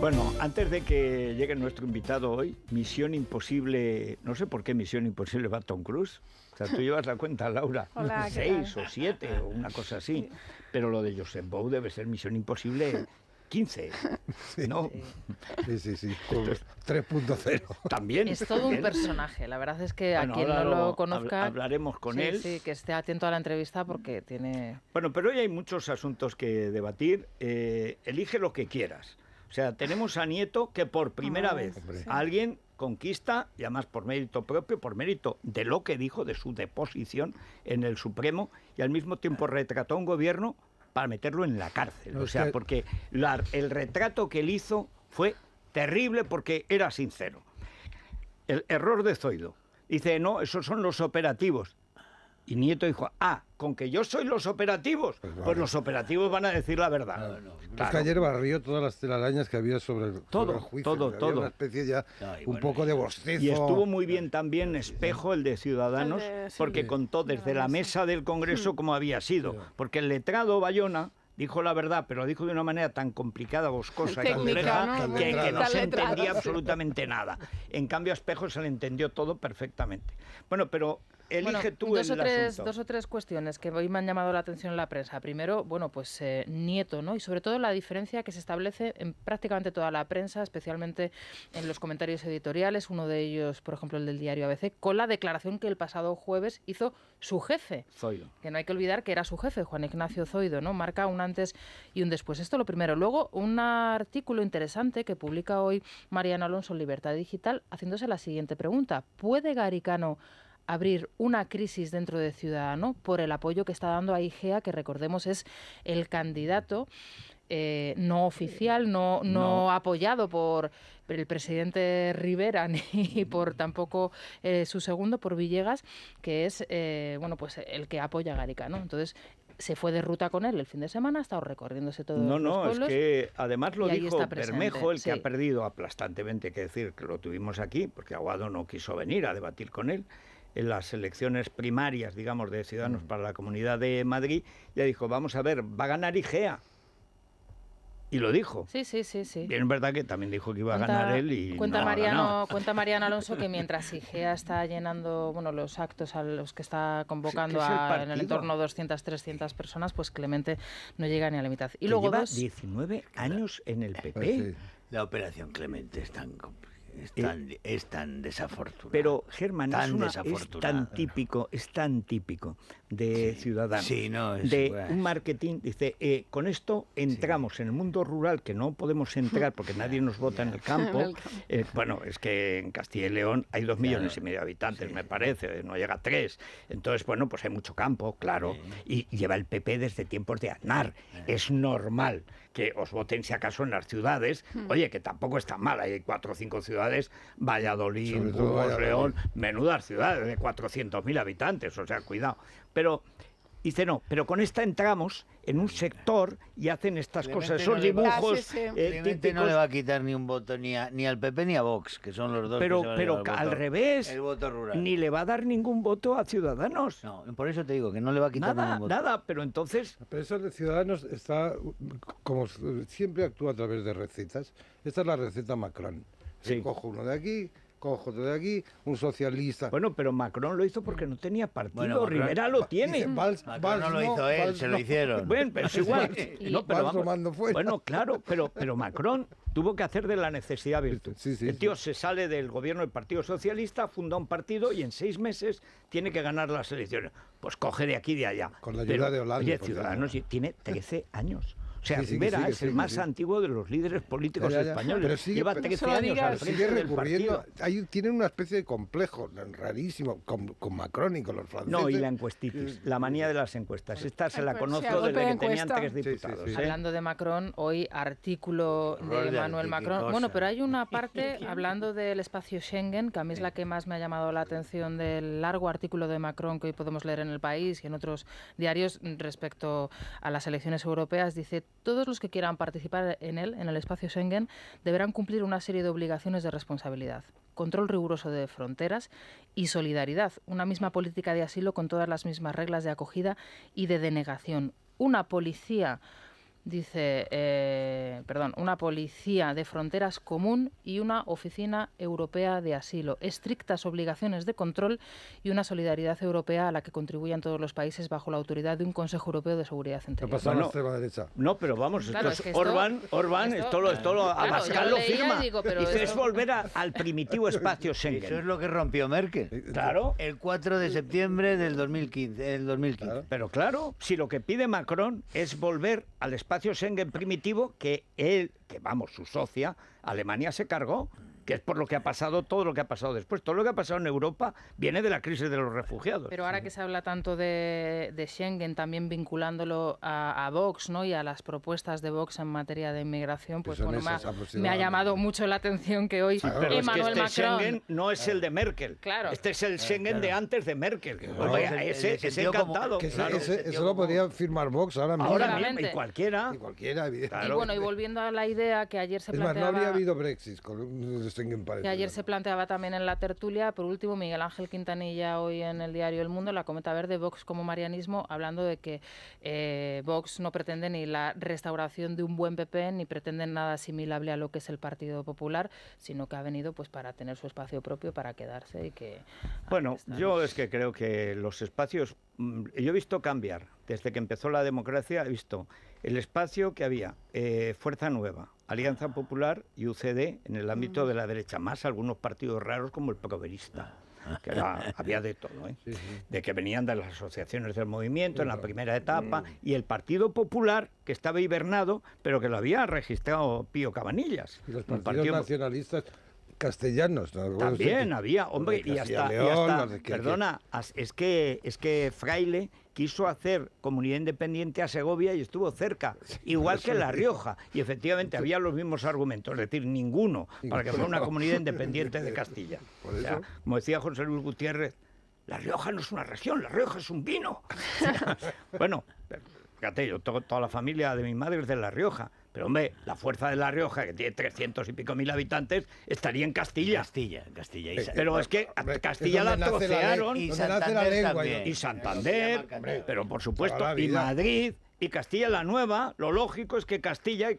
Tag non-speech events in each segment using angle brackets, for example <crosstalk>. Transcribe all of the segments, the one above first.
Bueno, antes de que llegue nuestro invitado hoy, Misión Imposible, no sé por qué Misión Imposible va Tom Cruise. O sea, tú llevas la cuenta, Laura. <laughs> Seis o siete o una cosa así. Pero lo de Joseph Bow debe ser Misión Imposible 15. ¿No? Sí, sí, sí. 3.0. <laughs> También. Es todo un personaje. La verdad es que a quien no lo, conozca. hablaremos con él. Sí, que esté atento a la entrevista porque tiene. Bueno, pero hoy hay muchos asuntos que debatir. Eh, elige lo que quieras. O sea, tenemos a Nieto que por primera vez alguien conquista, y además por mérito propio, por mérito de lo que dijo, de su deposición en el Supremo, y al mismo tiempo retrató a un gobierno para meterlo en la cárcel. o sea, porque el retrato que él hizo fue terrible porque era sincero. El error de Zoido. Dice, no, esos son los operativos. Y Nieto dijo, ah, con que yo soy los operativos, pues, pues los operativos van a decir la verdad. Claro, ayer barrió todas las telarañas que había sobre el, todo, juicio. Todo, todo. especie ya, un poco de bostezo. Y estuvo muy bien también Espejo, el de Ciudadanos, porque contó desde la mesa del Congreso hmm. cómo había sido. Porque el letrado Bayona dijo la verdad, pero dijo de una manera tan complicada, boscosa y compleja que, que, no se entendía absolutamente nada. En cambio, a Espejo se le entendió todo perfectamente. Bueno, pero Elige dos o tres, Dos o tres cuestiones que hoy me han llamado la atención en la prensa. Primero, bueno, pues eh, Nieto, ¿no? Y sobre todo la diferencia que se establece en prácticamente toda la prensa, especialmente en los comentarios editoriales, uno de ellos, por ejemplo, el del diario ABC, con la declaración que el pasado jueves hizo su jefe. Zoido. Que no hay que olvidar que era su jefe, Juan Ignacio Zoido, ¿no? Marca un antes y un después. Esto lo primero. Luego, un artículo interesante que publica hoy Mariano Alonso en Libertad Digital, haciéndose la siguiente pregunta. ¿Puede Garicano abrir una crisis dentro de Ciudadano por el apoyo que está dando a IGEA, que recordemos es el candidato eh, no oficial, no, apoyado por el presidente Rivera <laughs> ni por tampoco eh, su segundo, por Villegas, que es eh, bueno pues el que apoya a Garica, ¿no? Entonces se fue de ruta con él el fin de semana, ha estado recorriéndose todo. No, no, es que además lo dijo Bermejo, el que ha perdido aplastantemente, que decir, que lo tuvimos aquí, porque Aguado no quiso venir a debatir con él en las elecciones primarias, digamos, de Ciudadanos mm. para la Comunidad de Madrid, ya dijo, vamos a ver, va a ganar IGEA. Y lo dijo. Sí, sí, sí, sí. Bien, es verdad que también dijo que iba a ganar él y cuenta Mariano, <laughs> Cuenta Mariano Alonso que mientras IGEA está llenando bueno, los actos a los que está convocando en el entorno 200, 300 personas, pues Clemente no llega ni a la mitad. Y luego lleva 19 años en el PP. Eh, e. pues la operación Clemente es tan complicada. Eh, es tan, desafortunado. Pero Germán es, tan típico, es tan típico de Ciudadanos. de un marketing, dice, eh, con esto entramos en el mundo rural, que no podemos entrar porque <laughs> nadie nos vota en el campo. <laughs> Eh, bueno, es que en Castilla y León hay dos millones y medio de habitantes, me parece, no llega a tres. Entonces, bueno, pues hay mucho campo, claro. Y lleva el PP desde tiempos de Aznar. Es normal que os voten si acaso en las ciudades. Hmm. Oye, que tampoco está mal, hay cuatro o cinco ciudades, Valladolid, León, menudas ciudades de 400.000 habitantes, o sea, cuidado. Pero dice, no, pero con esta entramos en un sector y hacen estas cosas, son dibujos. eh, ah, no le va a quitar ni un voto ni, ni al PP ni a Vox, que son los dos. Pero, que pero al revés, voto ni le va a dar ningún voto a Ciudadanos. por eso te digo que no le va a quitar nada, ningún voto. Nada, pero entonces. Pero eso de Ciudadanos está, como siempre actúa a través de recetas. Esta es la receta Macron. Sí. Cojo uno de aquí, cojo de aquí, un socialista. Bueno, pero Macron lo hizo porque no tenía partido. Rivera lo tiene. Macron no lo hizo él, se lo hicieron. Bueno, pero es igual. <laughs> Bueno, claro, pero, pero Macron tuvo que hacer de la necesidad virtud. el tío se sale del gobierno del Partido Socialista, funda un partido y en seis meses tiene que ganar las elecciones. Pues coge de aquí y de allá. Con la ayuda de Holanda. Oye, Ciudadanos tiene 13 años. O sea, es el más antiguo de los líderes políticos españoles. Lleva 13 años al frente tienen una especie de complejo rarísimo con, Macron y con los franceses. No, y la encuestitis, eh, la manía de las encuestas. Esta se la conozco desde que tenía antes diputados. ¿eh? Hablando de Macron, hoy artículo de Manuel Macron. Bueno, pero hay una parte <laughs> hablando del espacio Schengen, que a mí es la que más me ha llamado la atención del largo artículo de Macron que hoy podemos leer en El País y en otros diarios respecto a las elecciones europeas. Dice todos los que quieran participar en él, en el espacio Schengen, deberán cumplir una serie de obligaciones de responsabilidad, control riguroso de fronteras y solidaridad, una misma política de asilo con todas las mismas reglas de acogida y de denegación, una policía dice, eh, perdón, una policía de fronteras común y una oficina europea de asilo, estrictas obligaciones de control y una solidaridad europea a la que contribuyan todos los países bajo la autoridad de un Consejo Europeo de Seguridad central no, pero vamos, esto es, Orban, esto, Orban, lo, esto firma. es volver al primitivo <laughs> espacio Schengen. Eso es lo que rompió Merkel. Claro. El 4 de septiembre del 2015. Pero claro, si lo que pide Macron es volver al espacio espacio Schengen primitivo que él, que vamos, su socia, Alemania se cargó que es por lo que ha pasado todo lo que ha pasado después. Todo lo que ha pasado en Europa viene de la crisis de los refugiados. Pero ahora que se habla tanto de, Schengen, también vinculándolo a, Vox ¿no? y a las propuestas de Vox en materia de inmigración, pues bueno, me, ha, llamado mucho la atención que hoy sí, pero es que este Schengen no es el de Merkel. Claro. Este es el eh, Schengen de antes de Merkel. ese, eso lo podía firmar Vox ahora mismo. Ahora y cualquiera. Y cualquiera, evidentemente. bueno, y volviendo a la idea que ayer se planteaba... no había habido Brexit. Y ayer se planteaba también en la tertulia, por último, Miguel Ángel Quintanilla hoy en el diario El Mundo, la cometa verde, Vox como marianismo, hablando de que eh, Vox no pretende ni la restauración de un buen PP, ni pretende nada asimilable a lo que es el Partido Popular, sino que ha venido pues para tener su espacio propio, para quedarse y que... Ah, bueno, yo es que creo que los espacios Mm, yo he visto cambiar, desde que empezó la democracia, he visto el espacio que había, eh, Fuerza Nueva, Alianza Popular y UCD en el ámbito de la derecha, más algunos partidos raros como el Proverista que <laughs> había de todo, ¿eh? de que venían de las asociaciones del movimiento en la primera etapa mm. y el Partido Popular que estaba hibernado, pero que lo había registrado Pío Cabanillas. nacionalistas castellanos. También había, hombre, y hasta, perdona, es que es que Fraile quiso hacer comunidad independiente a Segovia y estuvo cerca, <laughs> igual que La Rioja. Y efectivamente había los mismos argumentos, es decir, ninguno, para que fuera una comunidad <laughs> independiente de Castilla. como decía José Luis Gutiérrez, La Rioja no es una región, La Rioja es un vino. <laughs> bueno, fíjate, yo toda la familia de mi madre es de La Rioja, pero hombre, la fuerza de La Rioja, que tiene 300 y pico mil habitantes, estaría en Castilla. Castilla, Castilla. Eh, pero es que Castilla la trocearon. y, Santander y Santander, pero por supuesto, y Madrid. Y Castilla la Nueva, lo lógico es que Castilla,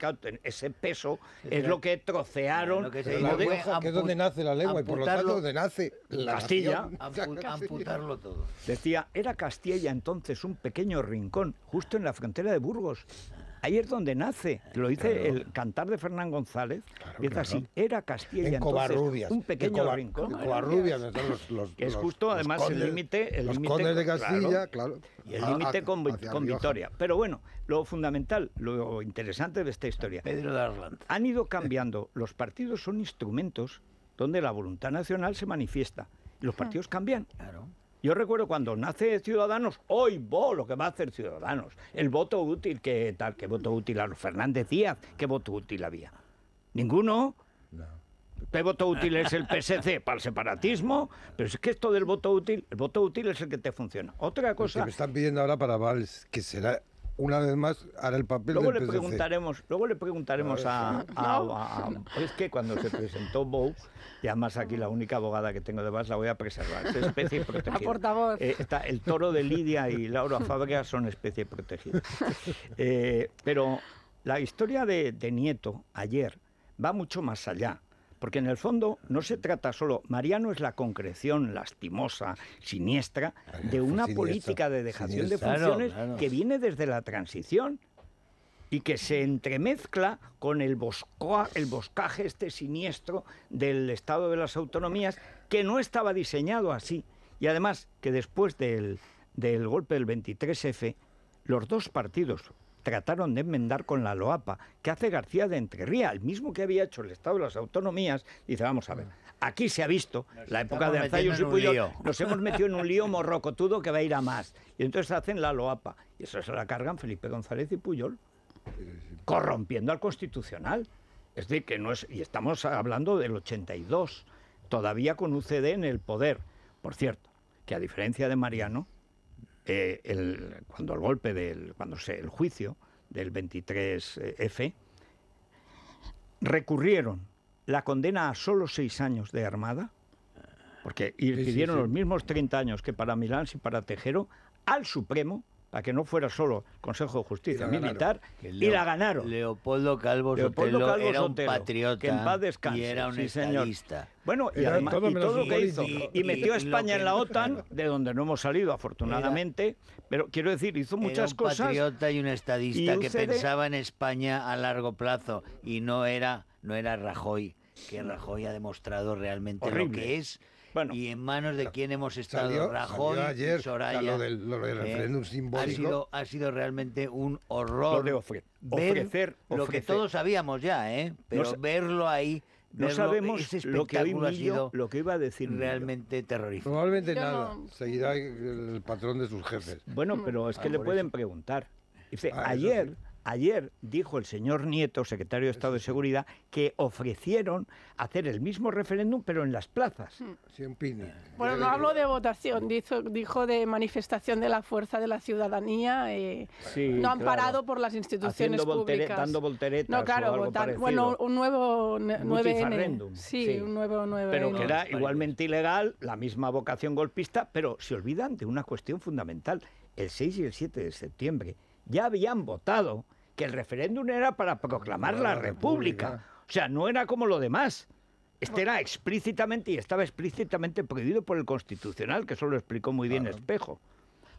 ese peso, es lo que trocearon. que, es donde nace la lengua, y por lo tanto donde nace la Castilla. Amputarlo todo. Decía, era Castilla entonces un pequeño rincón, justo en la frontera de Burgos. Ahí es donde nace, eh, lo dice el cantar de Fernán González, así, era Castilla entonces, un pequeño rincón. En es justo además el límite... los de Castilla, claro. y el ah, límite con, con Vitoria. Pero bueno, lo fundamental, lo interesante de esta historia... Pedro de Han ido cambiando, <laughs> los partidos son instrumentos donde la voluntad nacional se manifiesta. Los partidos cambian. Claro. Yo recuerdo cuando nace Ciudadanos, hoy vos lo que va a hacer Ciudadanos, el voto útil, que tal, ¿Qué voto útil a los Fernández Díaz, ¿qué voto útil había? ¿Ninguno? No. ¿Qué voto útil es el PSC <laughs> para el separatismo? Pero es que esto del voto útil, el voto útil es el que te funciona. Otra cosa. que me están pidiendo ahora para Valls, que será una vez más hará el papel luego le preguntaremos luego le preguntaremos a, <laughs> es que cuando se presentó Bow y además aquí la única abogada que tengo de base, la voy a preservar es especie <laughs> protegida eh, está, el toro de Lidia y Laura <laughs> Fabria son especie protegida eh, pero la historia de Nieto ayer va mucho más allá porque en el fondo no se trata solo, Mariano es la concreción lastimosa, siniestra, de una política de dejación de funciones que viene desde la transición y que se entremezcla con el, el boscaje este siniestro del Estado de las Autonomías, que no estaba diseñado así. Y además que después del, del golpe del 23F, los dos partidos, trataron de enmendar con la LOAPA, que hace García de Entrerría, el mismo que había hecho el Estado de las Autonomías, dice, vamos a ver, aquí se ha visto, la época de Arzayos y Puyol, nos hemos metido en un lío <laughs> morrocotudo que va a ir a más. Y entonces hacen la LOAPA, y eso se la cargan Felipe González y Puyol, corrompiendo al Constitucional. Es decir, que no es, y estamos hablando del 82, todavía con UCD en el poder, por cierto, que a diferencia de Mariano, eh, el, cuando el golpe del cuando el juicio del 23F, recurrieron la condena a solo seis años de Armada, porque y pidieron los mismos 30 años que para Milán y para Tejero al Supremo para que no fuera solo Consejo de Justicia Militar y la ganaron. Leopoldo Calvo, era un patriota en paz y era un bueno, y, Y, metió a España en la OTAN, de donde no hemos salido afortunadamente, pero quiero decir, hizo muchas era un cosas. patriota y un estadista que pensaba en España a largo plazo y no era, no era Rajoy, que Rajoy ha demostrado realmente lo que es. y en manos de quién hemos estado, Rajoy, Soraya. Ha sido, ha sido realmente un horror. ofrecer, lo que todos sabíamos ya, ¿eh? pero verlo ahí no sabemos lo que lo que iba a decir realmente terrorista. Probablemente nada. Seguirá el patrón de sus jefes. Bueno, pero es que le ah, pueden preguntar. Dice, ah, ayer Ayer dijo el señor Nieto, secretario de Estado de Seguridad, que ofrecieron hacer el mismo referéndum, pero en las plazas. Hmm. bueno, no hablo de votación, dijo, dijo de manifestación de la fuerza de la ciudadanía, eh, no han parado por las instituciones públicas. No, claro, votar, bueno, un nuevo 9 Sí, un nuevo 9 Pero que era igualmente ilegal, la misma vocación golpista, pero se olvidan de una cuestión fundamental. El 6 y el 7 de septiembre ya habían votado que el referéndum era para proclamar la, República. O sea, no era como lo demás. Este era explícitamente y estaba explícitamente prohibido por el Constitucional, que eso lo explicó muy bien Espejo.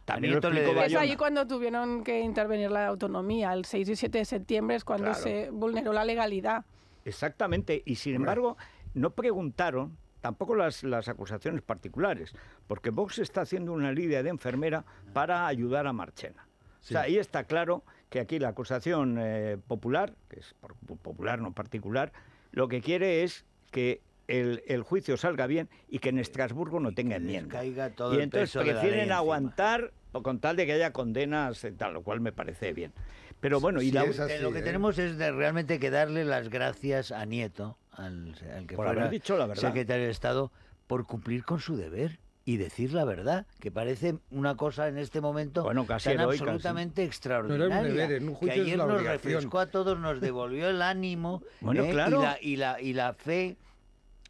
También lo Es ahí cuando tuvieron que intervenir la autonomía, el 6 y 7 de septiembre es cuando se vulneró la legalidad. Exactamente, y sin embargo no preguntaron tampoco las, las acusaciones particulares, porque Vox está haciendo una línea de enfermera para ayudar a Marchena ahí está claro que aquí la acusación eh, popular, que es popular no particular, lo que quiere es que el, juicio salga bien y que en Estrasburgo no tenga enmienda. y entonces prefieren aguantar con tal de que haya condenas, eh, lo cual me parece bien. Pero bueno, y lo que ¿eh? tenemos es realmente que darle las gracias a Nieto, al, que dicho la secretario de Estado, por cumplir con su deber y decir la verdad, que parece una cosa en este momento tan absolutamente extraordinaria. que ayer nos refrescó a todos, nos devolvió el ánimo ¿eh? y, la, y, la, y la fe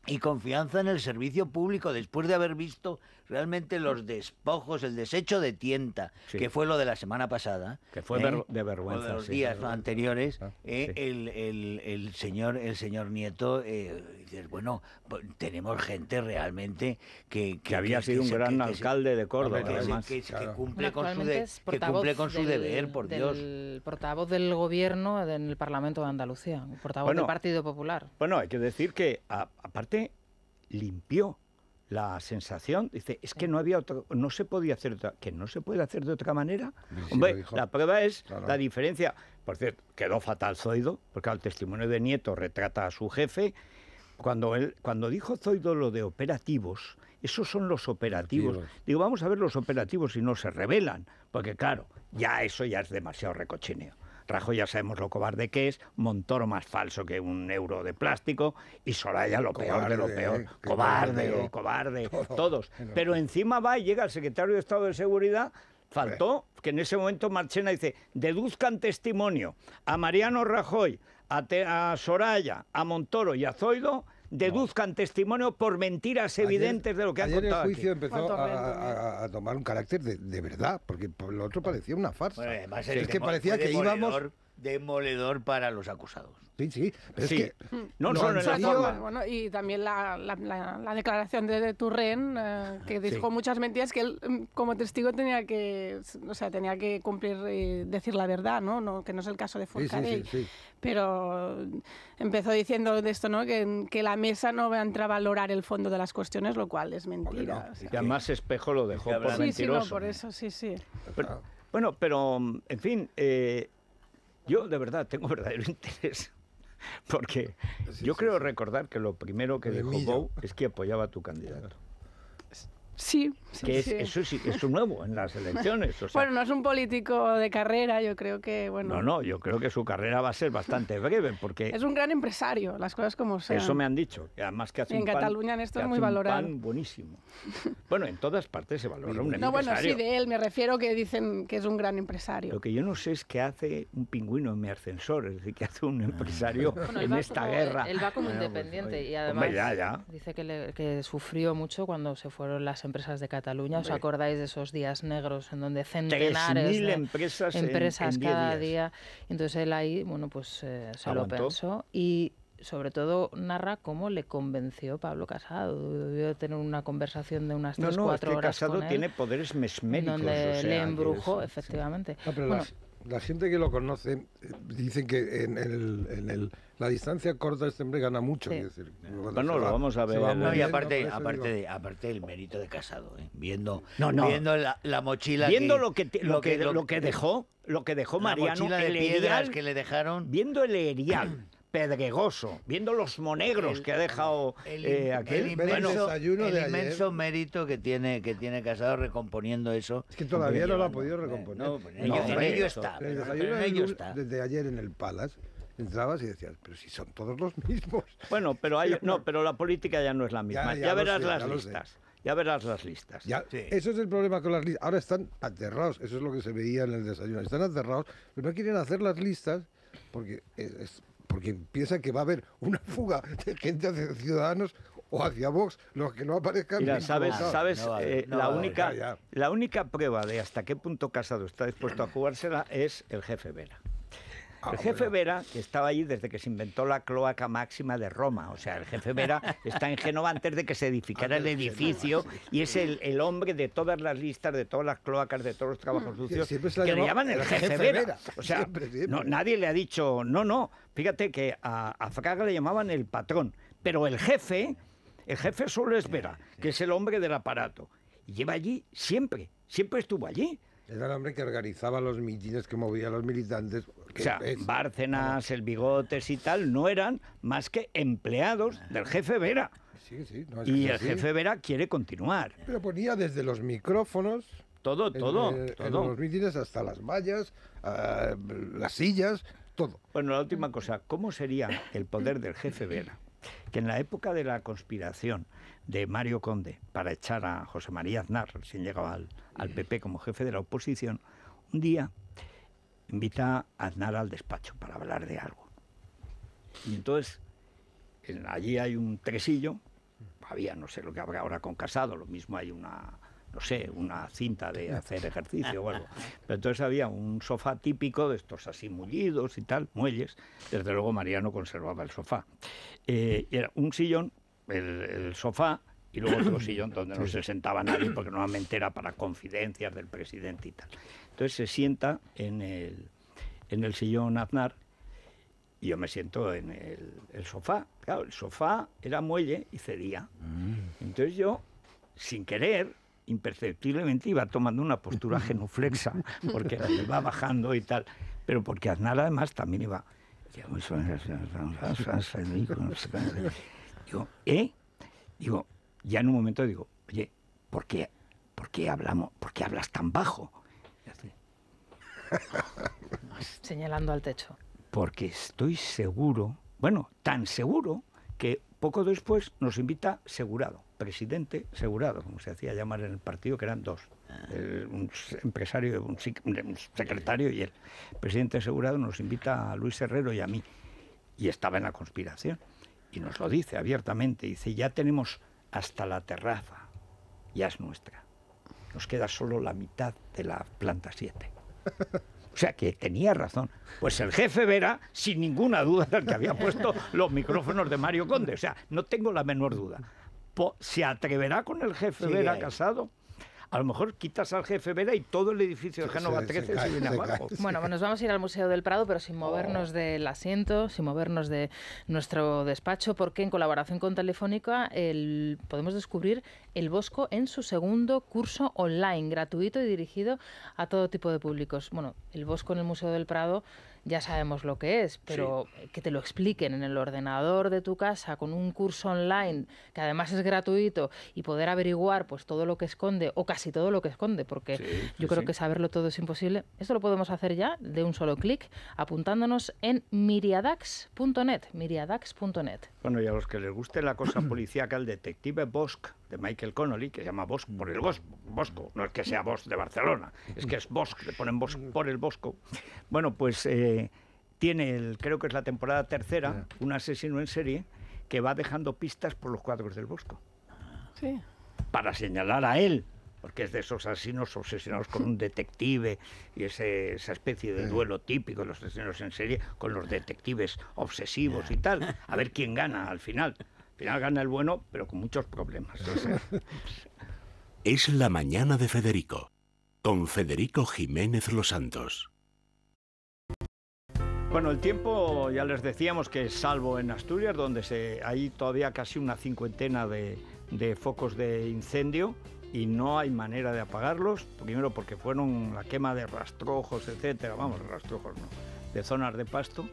y confianza en el servicio público después de haber visto realmente los mm. despojos, el desecho de tienta, que fue lo de la semana pasada. Que fue ¿eh? de vergüenza. los días anteriores, ah, ¿eh? el, señor, el señor Nieto, eh, bueno, tenemos gente realmente que... Que, había sido un gran alcalde de Córdoba, que, cumple con su, deber, por Dios. El portavoz del gobierno en el Parlamento de Andalucía, portavoz del Partido Popular. Bueno, hay que decir que, aparte, limpió la sensación, dice, es que no había otro, no se podía hacer que no se puede hacer de otra manera. Hombre, la prueba es la diferencia. Por cierto, quedó fatal Zoido, porque al testimonio de Nieto retrata a su jefe. Cuando, él, cuando dijo Zoido lo de operativos, esos son los operativos. Digo, vamos a ver los operativos si no se revelan, porque claro, ya eso ya es demasiado recochineo. Rajoy ya sabemos lo cobarde que es, Montoro más falso que un euro de plástico y Soraya lo peor de lo peor, ¿eh? cobarde, cobarde, todos. Pero encima va y llega el secretario de Estado de Seguridad Faltó eh. que en ese momento Marchena dice, deduzcan testimonio a Mariano Rajoy, a Soraya, a Montoro y a Zoido deduzcan testimonio por mentiras evidentes de lo que han El juicio empezó a, tomar un carácter de, verdad, porque lo otro parecía una farsa. es que parecía que íbamos demoledor para los acusados. Sí, sí. Pero sí. Es que no solo en Bueno, y también la, declaración de, de eh, que dijo muchas mentiras, que él mm, como testigo tenía que, o sea, tenía que cumplir y decir la verdad, ¿no? que no es el caso de Forcadell. pero empezó diciendo de esto, ¿no? Que, que, la mesa no va a entrar a valorar el fondo de las cuestiones, lo cual es mentira. Y además Espejo lo dejó por mentiroso. Sí, eso, sí, sí. bueno, pero, en fin... Eh, yo de verdad tengo <laughs> verdadero interés, porque yo creo recordar que lo primero que dijo Bow es que apoyaba a tu candidato. Sí, que es, eso es nuevo en las elecciones. bueno, no es un político de carrera, yo creo que, bueno... No, no, yo creo que su carrera va a ser bastante breve, porque... Es un gran empresario, las cosas como sean. Eso me han dicho, además que hace en un Cataluña pan, esto es muy valorado. buenísimo. Bueno, en todas partes se valora un empresario. No, bueno, sí, de él, me refiero que dicen que es un gran empresario. Lo que yo no sé es qué hace un pingüino en mi ascensor, es decir, qué hace un ah. empresario en esta guerra. Él va como ah, pues, independiente y además dice que, que sufrió mucho cuando se fueron las empresas de Cataluña Cataluña. ¿Os acordáis de esos días negros en donde centenares de empresas, cada día? Entonces él ahí, bueno, pues eh, se lo pensó y sobre todo narra cómo le convenció Pablo Casado. Debió tener una conversación de unas tres 4 no, no, que Casado tiene poderes mesméricos. le embrujó, efectivamente la gente que lo conoce eh, dicen que en, el, la distancia corta este hombre gana mucho. Decir, bueno, lo vamos a ver. y aparte, aparte, aparte el mérito de Casado, ¿eh? viendo, viendo la, mochila. Viendo lo, que, lo, que, lo, que, dejó, lo que dejó Mariano. de piedras que le dejaron. Viendo el erial pedregoso, viendo los monegros que ha dejado el, eh, aquel. inmenso, el inmenso mérito que tiene, que tiene Casado recomponiendo eso. Es que todavía no lo ha podido recomponer. Pues en ello está. desde ayer en el Palace entrabas y decías, pero si son todos los <laughs> mismos. Bueno, pero <laughs> no, pero la política ya no es la misma. Ya, verás las listas. Ya verás las listas. Eso es el problema con las listas. Ahora están aterrados, eso es lo que se veía en el desayuno. Están aterrados, pero no quieren hacer las listas porque es, porque piensa que va a haber una <laughs> fuga de gente hacia Ciudadanos o hacia Vox, los que no aparezcan. Mira, sabes, sabes eh, la, única, la única prueba de hasta qué punto Casado está dispuesto a jugársela es el jefe Vera. Ah, el jefe Vera, que estaba allí desde que se inventó la cloaca máxima de Roma, o sea, el jefe Vera <laughs> está en Génova antes de que se edificara el edificio y es el, hombre de todas las listas, de todas las cloacas, de todos los trabajos mm, sucios, que le llaman el jefe, Vera. O sea, nadie le ha dicho, no, no, fíjate que a, a le llamaban el patrón, pero el jefe, el jefe solo es Vera, que es el hombre del aparato, y lleva allí siempre, siempre estuvo allí. Era el hombre que organizaba los mítines, que movía a los militantes. O sea, Bárcenas, el Bigotes y tal, no eran más que empleados del jefe Vera. y el jefe Vera quiere continuar. Pero ponía desde los micrófonos. Todo, todo. Eh, todo. los mítines hasta las vallas, las sillas, todo. Bueno, la última cosa, ¿cómo sería el poder del jefe Vera? Que en la época de la conspiración de Mario Conde para echar a José María Aznar, sin llegaba al, al PP como jefe de la oposición, un día invita a Aznar al despacho para hablar de algo. Y entonces, allí hay un tresillo, había, no sé lo que habrá ahora con Casado, lo mismo hay una, no sé, una cinta de hacer ejercicio o Pero entonces había un sofá típico de estos así mullidos y tal, muelles. Desde luego Mariano conservaba el sofá. Eh, era un sillón, el sofá y luego otro sillón donde no se sentaba nadie porque normalmente era para confidencias del presidente y tal. Entonces se sienta en el, en el sillón Aznar y yo me siento en el, sofá. Claro, el sofá era muelle y cedía. Entonces yo, sin querer, imperceptiblemente iba tomando una postura genuflexa porque me iba bajando y tal. Pero porque Aznar además también iba... Digo, ¿eh? Digo, ya en un momento digo, oye, ¿por qué, por qué hablamos, por qué hablas tan bajo? <laughs> Señalando al techo. Porque estoy seguro, bueno, tan seguro que poco después nos invita Segurado, presidente Segurado, como se hacía llamar en el partido, que eran dos, ah. un empresario, un, un secretario y el presidente Segurado nos invita a Luis Herrero y a mí. Y estaba en la conspiración. Y nos lo dice abiertamente, dice, ya tenemos hasta la terraza. Ya es nuestra. Nos queda solo la mitad de la planta 7. O sea que tenía razón. Pues el jefe Vera, sin ninguna duda, era el que había puesto los micrófonos de Mario Conde. O sea, no tengo la menor duda. ¿Se atreverá con el jefe Vera Casado? a lo mejor quitas al jefe Vera y todo el edificio de Génova 13 se, viene abajo. Bueno, nos vamos a ir al Museo del Prado, pero sin movernos oh. del asiento, sin movernos de nuestro despacho, porque en colaboración con Telefónica el, podemos descubrir el Bosco en su segundo curso online, gratuito y dirigido a todo tipo de públicos. Bueno, el Bosco en el Museo del Prado ya sabemos lo que es, pero eh, que te lo expliquen en el ordenador de tu casa con un curso online que además es gratuito y poder averiguar pues todo lo que esconde o casi todo lo que esconde, porque yo creo que saberlo todo es imposible. Esto lo podemos hacer ya de un solo clic apuntándonos en miriadax.net, miriadax.net. Bueno, y a los que les guste la cosa <clears throat> policíaca, el detective Bosch de Michael Connolly, que se llama Bosco, por el mm. Bosco, no es que sea Bosco de Barcelona, es que es Bosco, le ponen Bosco mm. por el Bosco. Bueno, pues eh, tiene, el, creo que es la temporada tercera, un asesino en serie que va dejando pistas por los cuadros del Bosco. Para señalar a él, porque es de esos asesinos obsesionados con un detective y esa especie de duelo típico de los asesinos en serie con los detectives obsesivos y tal, a ver quién gana al final final gana el bueno, pero con muchos problemas. <laughs> es la mañana de Federico, con Federico Jiménez Los Santos. Bueno, el tiempo ya les decíamos que salvo en Asturias, donde se, hay todavía casi una cincuentena de, focos de incendio y no hay manera de apagarlos, primero porque fueron la quema de rastrojos, etcétera, vamos, rastrojos no, de zonas de pasto,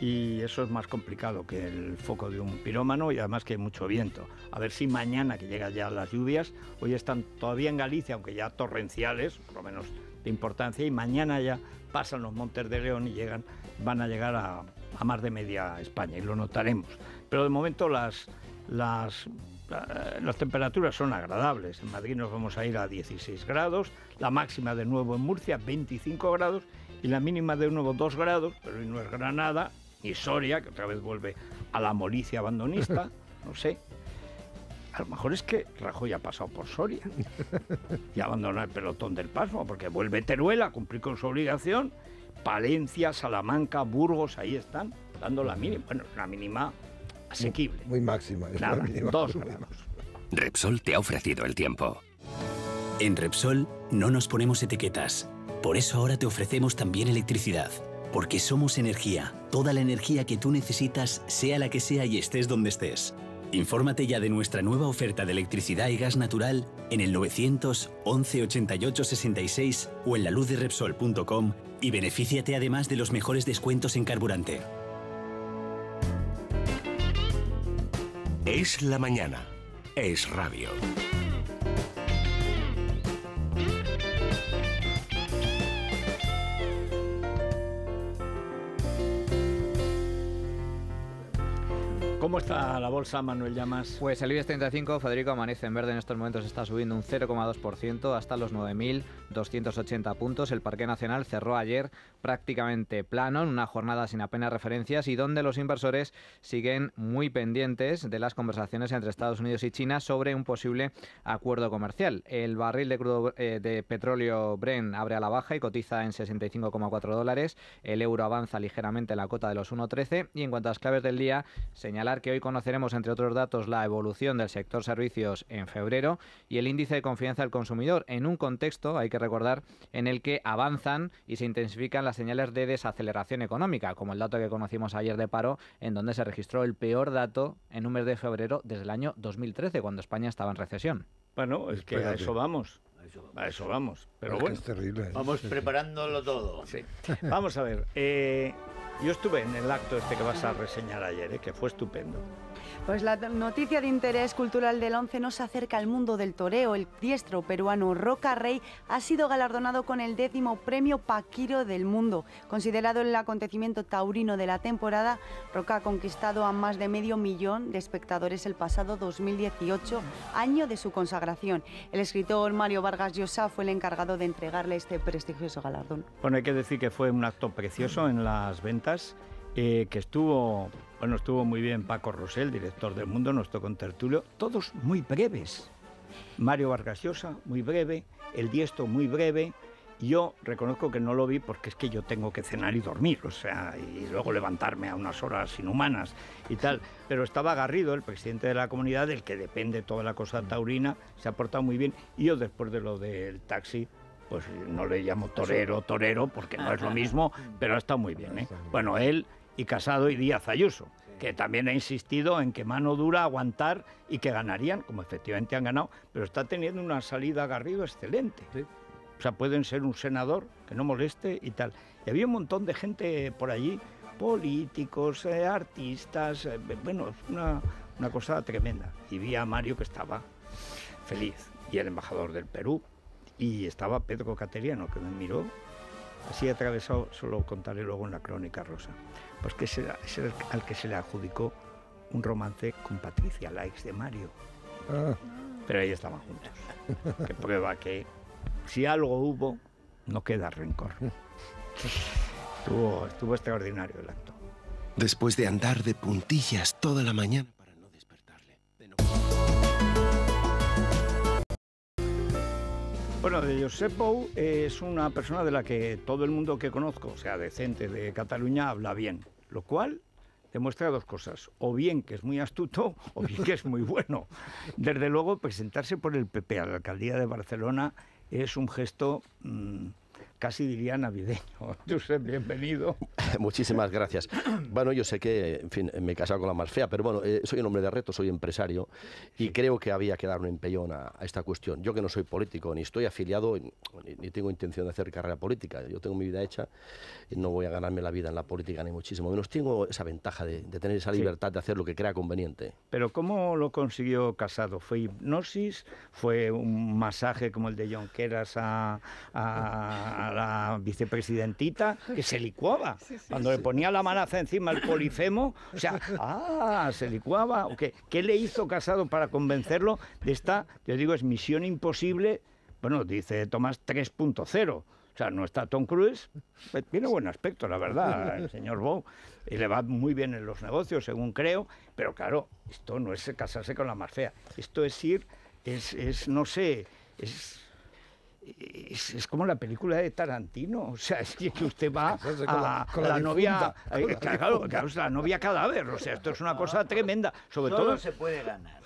y eso es más complicado que el foco de un pirómano y además que hay mucho viento. A ver si mañana que llegan ya las lluvias, hoy están todavía en Galicia, aunque ya torrenciales, por lo menos de importancia, y mañana ya pasan los Montes de León y llegan, van a llegar a, a más de media España y lo notaremos. Pero de momento las, las, eh, las temperaturas son agradables. En Madrid nos vamos a ir a 16 grados, la máxima de nuevo en Murcia 25 grados y la mínima de nuevo 2 grados, pero hoy no es Granada, y Soria, que otra vez vuelve a la molicia abandonista, <laughs> no sé. A lo mejor es que Rajoy ha pasado por Soria y abandonado el pelotón del pasmo, porque vuelve Teruel a cumplir con su obligación. Palencia, Salamanca, Burgos, ahí están, dando la mínima. Bueno, la mínima asequible. Muy, máxima. Es dos Repsol te ha ofrecido el tiempo. En Repsol no nos ponemos etiquetas. Por eso ahora te ofrecemos también electricidad porque somos energía, toda la energía que tú necesitas, sea la que sea y estés donde estés. Infórmate ya de nuestra nueva oferta de electricidad y gas natural en el 900 88 66 o en la y benefíciate además de los mejores descuentos en carburante. Es la mañana. Es radio. ¿Cómo está la bolsa, Manuel Llamas? Pues el IBEX 35, Federico, amanece en verde en estos momentos, está subiendo un 0,2% hasta los 9.280 puntos. El Parque Nacional cerró ayer prácticamente plano, en una jornada sin apenas referencias y donde los inversores siguen muy pendientes de las conversaciones entre Estados Unidos y China sobre un posible acuerdo comercial. El barril de, crudo, eh, de petróleo Bren abre a la baja y cotiza en 65,4 dólares. El euro avanza ligeramente la cota de los 1,13 y en cuanto a las claves del día, señala que hoy conoceremos, entre otros datos, la evolución del sector servicios en febrero y el índice de confianza del consumidor en un contexto, hay que recordar, en el que avanzan y se intensifican las señales de desaceleración económica, como el dato que conocimos ayer de paro, en donde se registró el peor dato en un mes de febrero desde el año 2013, cuando España estaba en recesión. Bueno, es que a eso vamos. A eso vamos. Pero bueno, vamos preparándolo todo. Vamos a ver. Eh, yo estuve en el acto este que vas a reseñar ayer, eh, que fue estupendo. Pues la noticia de interés cultural del 11 nos acerca al mundo del toreo. El diestro peruano Roca Rey ha sido galardonado con el décimo premio Paquiro del mundo. Considerado el acontecimiento taurino de la temporada, Roca ha conquistado a más de medio millón de espectadores el pasado 2018, año de su consagración. El escritor Mario Vargas Llosa fue el encargado de entregarle este prestigioso galardón. Bueno, hay que decir que fue un acto precioso en las ventas, eh, que estuvo bueno, estuvo muy bien Paco Rosell, director del Mundo, nuestro Tertulio... todos muy breves. Mario Vargas Llosa, muy breve, El Diesto, muy breve. Yo reconozco que no lo vi porque es que yo tengo que cenar y dormir, o sea, y luego levantarme a unas horas inhumanas y tal. Pero estaba Garrido, el presidente de la comunidad, del que depende toda la cosa taurina, se ha portado muy bien. Y yo después de lo del taxi, pues no le llamo torero, torero, porque no es lo mismo, pero ha estado muy bien. ¿eh? Ah, bueno, él y Casado y Díaz Ayuso, que también ha insistido en que mano dura aguantar y que ganarían, como efectivamente han ganado, pero está teniendo una salida Garrido excelente. O sea, pueden ser un senador que no moleste y tal. Y había un montón de gente por allí, políticos, eh, artistas, eh, bueno, una, una cosa tremenda. Y vi a Mario que estaba feliz, y el embajador del Perú, y estaba Pedro Cateriano, que me miró, así atravesado, solo contaré luego en la crónica rosa. Pues que es, el, al que se le adjudicó un romance con Patricia, la ex de Mario. Ah. Pero ellos estaban juntos. <laughs> que prueba que si algo hubo, no queda rencor. estuvo extraordinario el acto. Después de andar de puntillas toda la mañana. Bueno, de Josep Bou es una persona de la que todo el mundo que conozco, o sea, decente de Cataluña, habla bien, lo cual demuestra dos cosas, o bien que es muy astuto <laughs> o bien que es muy bueno. Desde luego, presentarse por el PP a la alcaldía de Barcelona es un gesto... Mm, casi diría navideño. <laughs> sé bienvenido. <laughs> Muchísimas gracias. Bueno, yo sé que, en fin, me he casado con la más fea, pero bueno, eh, soy un hombre de reto, soy empresario y creo que había que dar un empellón a, esta cuestión. Yo que no soy político, ni estoy afiliado, ni, tengo intención de hacer carrera política. Yo tengo mi vida hecha y no voy a ganarme la vida en la política, ni muchísimo menos. Tengo esa ventaja de, tener esa libertad de hacer lo que crea conveniente. Pero ¿cómo lo consiguió Casado? ¿Fue hipnosis? ¿Fue un masaje como el de John a, a la, vicepresidentita que se licuaba. Cuando le ponía la manaza encima al polifemo, o sea, <laughs> ¡ah! Se licuaba. o ¿Qué le hizo Casado para convencerlo de esta, yo digo, es misión imposible? Bueno, dice Tomás 3.0. O sea, no está Tom Cruise, pues tiene buen aspecto, la verdad, el <laughs> señor Bow. Y le va muy bien en los negocios, según creo. Pero claro, esto no es casarse con la más fea. Esto es ir, es, es no sé, es es, como la película de Tarantino, o sea, es que usted va <laughs> con a, eh, la, novia, cadáver, o sea, esto es una cosa tremenda, sobre todo... se puede ganar.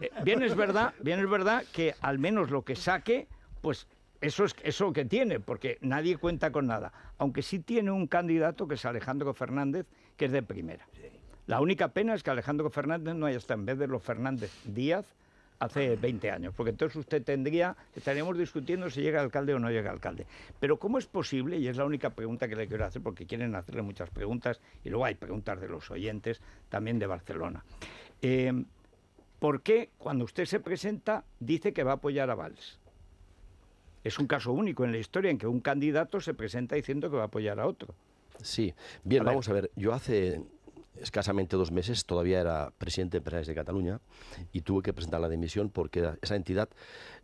Eh, bien es verdad, bien verdad que al menos lo que saque, pues eso es eso que tiene, porque nadie cuenta con nada. Aunque sí tiene un candidato que es Alejandro Fernández, que es de primera. La única pena es que Alejandro Fernández no haya estado en vez de los Fernández Díaz, hace 20 años, porque entonces usted tendría, estaríamos discutiendo si llega alcalde o no llega alcalde. Pero ¿cómo es posible? Y es la única pregunta que le quiero hacer, porque quieren hacerle muchas preguntas, y luego hay preguntas de los oyentes también de Barcelona. Eh, ¿Por qué cuando usted se presenta dice que va a apoyar a Valls? Es un caso único en la historia en que un candidato se presenta diciendo que va a apoyar a otro. Sí, bien, vamos a ver, yo hace escasamente dos meses, todavía era presidente de Empresarios de Cataluña y tuve que presentar la dimisión porque esa entidad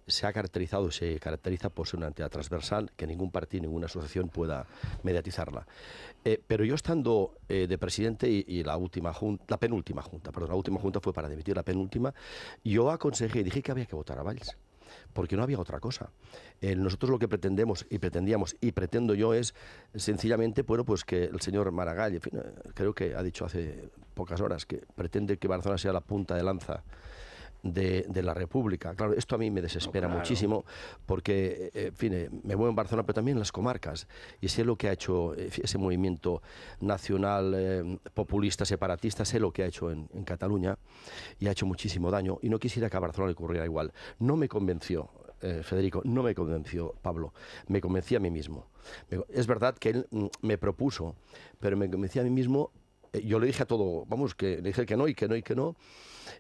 se ha caracterizado, y se caracteriza por ser una entidad transversal que ningún partido, ninguna asociación pueda mediatizarla. Eh, pero yo estando eh, de presidente y, la última junta, la penúltima junta, perdón, la última junta fue para dimitir, la penúltima, yo aconsejé, y dije que había que votar a Valls porque no había otra cosa. Eh, nosotros lo que pretendemos y pretendíamos y pretendo yo es sencillamente, bueno, pues que el señor Maragall, en fin, eh, creo que ha dicho hace pocas horas que pretende que Barcelona sea la punta de lanza de, la República. Claro, esto a mí me desespera muchísimo porque, eh, en fin, eh, me voy en Barcelona, pero también en las comarcas. Y sé lo que ha hecho eh, ese movimiento nacional populista, separatista, sé lo que ha hecho en, Cataluña y ha hecho muchísimo daño. Y no quisiera que a Barcelona le ocurriera igual. No me convenció Federico, no me convenció Pablo, me convencí a mí mismo. es verdad que él mm, me propuso, pero me convencí a mí mismo. yo le dije a todo, vamos, que le dije que no y que no y que no.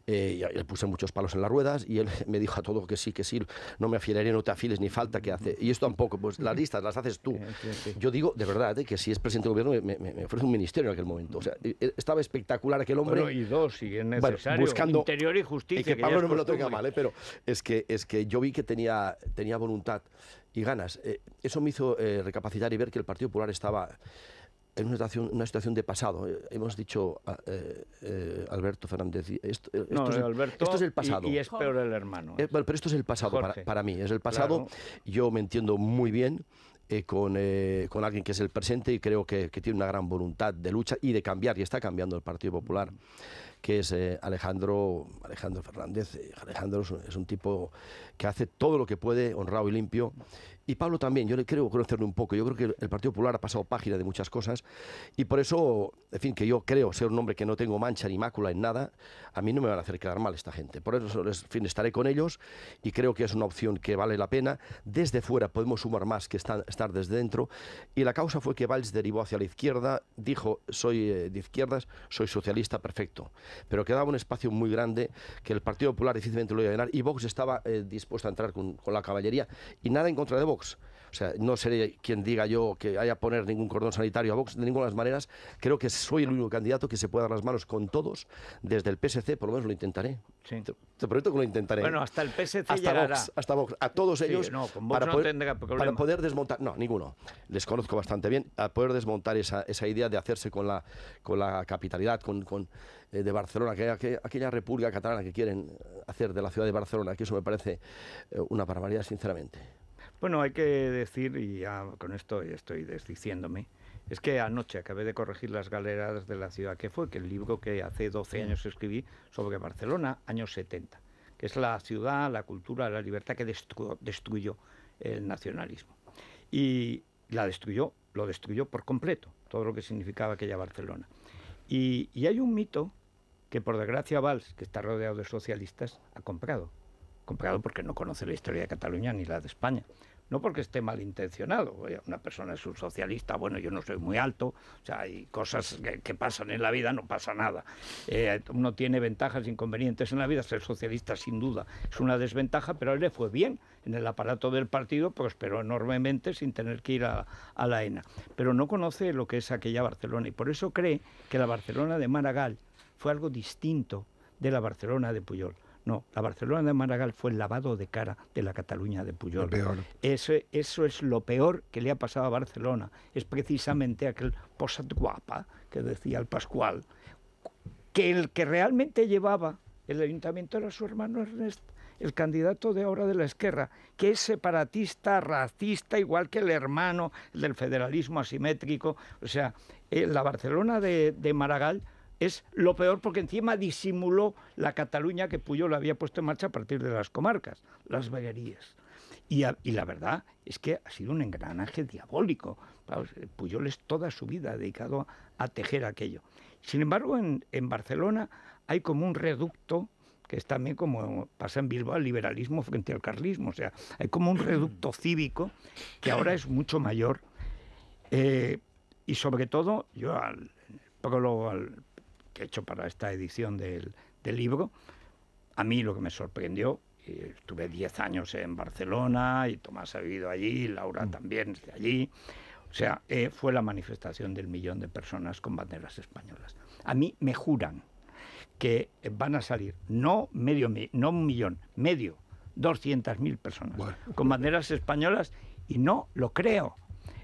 Eh, y le puse muchos palos en las ruedas y él <laughs> me dijo a todo que sí, que sí, no me afilaría, no te afiles ni falta que hace. Y esto tampoco, pues las listas las haces tú. <laughs> Yo digo, de verdad, eh, que si es presidente del gobierno me, me, ofrece un ministerio en aquel momento. O sea, e, e, estaba espectacular aquel hombre. Bueno, y dos, si es necesario. buscando, Interior y justicia. que, Pablo no me lo tenga mal, eh, pero es que, es que yo vi que tenía, tenía voluntad y ganas. eso me hizo recapacitar y ver que el Partido Popular estaba es una situación, una situación de pasado. Eh, hemos dicho, ah, eh, eh, Alberto Fernández, esto, esto, es, el pasado. Y, y es peor el hermano. pero esto es el pasado para, mí, es el pasado. Yo me entiendo muy bien. Con, alguien que es el presente y creo que, tiene una gran voluntad de lucha y de cambiar, y está cambiando el Partido Popular, que es Alejandro, Alejandro Fernández. Alejandro es un tipo que hace todo lo que puede, honrado y limpio. Y Pablo también, yo le creo conocerlo un poco. Yo creo que el Partido Popular ha pasado página de muchas cosas y por eso, en fin, que yo creo ser un hombre que no tengo mancha ni mácula en nada, a mí no me van a hacer quedar mal esta gente. Por eso, en fin, estaré con ellos y creo que es una opción que vale la pena. Desde fuera podemos sumar más que estar desde dentro. Y la causa fue que Valls derivó hacia la izquierda, dijo, soy eh, de izquierdas, soy socialista, perfecto. Pero quedaba un espacio muy grande que el Partido Popular difícilmente lo iba a ganar y Vox estaba eh, dispuesto a entrar con, con la caballería y nada en contra de Vox. O sea, no seré quien diga yo que haya poner ningún cordón sanitario a Vox de ninguna de las maneras. Creo que soy el único candidato que se pueda dar las manos con todos, desde el PSC, por lo menos lo intentaré. Sí. Te, prometo que lo intentaré. Bueno, hasta el PSC hasta llegará. Vox, hasta a todos ellos para, poder, desmontar, no, ninguno. Les conozco bastante bien, a poder desmontar esa, idea de hacerse con la, capitalidad, eh, de Barcelona, aquella república catalana que quieren hacer de la ciudad de Barcelona, que eso me parece eh, una barbaridad, sinceramente. Bueno, hay que decir, y ya con esto estoy desdiciéndome, es que anoche acabé de corregir las galeras de la ciudad que fue, que el libro que hace 12 años escribí sobre Barcelona, años 70, que es la ciudad, la cultura, la libertad que destruyó el nacionalismo. Y la destruyó, lo destruyó por completo, todo lo que significaba aquella Barcelona. y hay un mito que por desgracia Valls, que está rodeado de socialistas, ha comprado. Comprado porque no conoce la historia de Cataluña ni la de España no porque esté malintencionado. Una persona es un socialista, bueno, yo no soy muy alto, o sea, hay cosas que, pasan en la vida, no pasa nada. Eh, uno tiene ventajas e inconvenientes en la vida, ser socialista sin duda es una desventaja, pero a él le fue bien en el aparato del partido, prosperó pues, enormemente sin tener que ir a, a la ENA. Pero no conoce lo que es aquella Barcelona y por eso cree que la Barcelona de Maragall fue algo distinto de la Barcelona de Puyol. No, la Barcelona de Maragall fue el lavado de cara de la Cataluña de Puyol. Eso, es lo peor que le ha pasado a Barcelona. Es precisamente aquel posat guapa que decía el Pascual, que el que realmente llevaba el ayuntamiento era su hermano Ernest, el candidato de ahora de la Esquerra, que es separatista, racista, igual que el hermano del federalismo asimétrico. O sea, eh, la Barcelona de Maragall es lo peor porque encima disimuló la Cataluña que Puyol había puesto en marcha a partir de las comarcas, las veguerías. Y, la verdad es que ha sido un engranaje diabólico. Eh, Puyol es toda su vida dedicado a, tejer aquello. Sin embargo, en, Barcelona hay como un reducto, que es también como pasa en Bilbao, el liberalismo frente al carlismo. O sea, hay como un reducto <clears throat> cívico que ahora es mucho mayor. Eh, y sobre todo, yo al al que he hecho para esta edición del, del libro, a mí lo que me sorprendió, estuve 10 años en Barcelona y Tomás ha vivido allí, Laura mm. también es de allí, o sea, eh, fue la manifestación del millón de personas con banderas españolas. A mí me juran que van a salir no medio no un millón, medio, 200.000 personas con banderas españolas y no lo creo.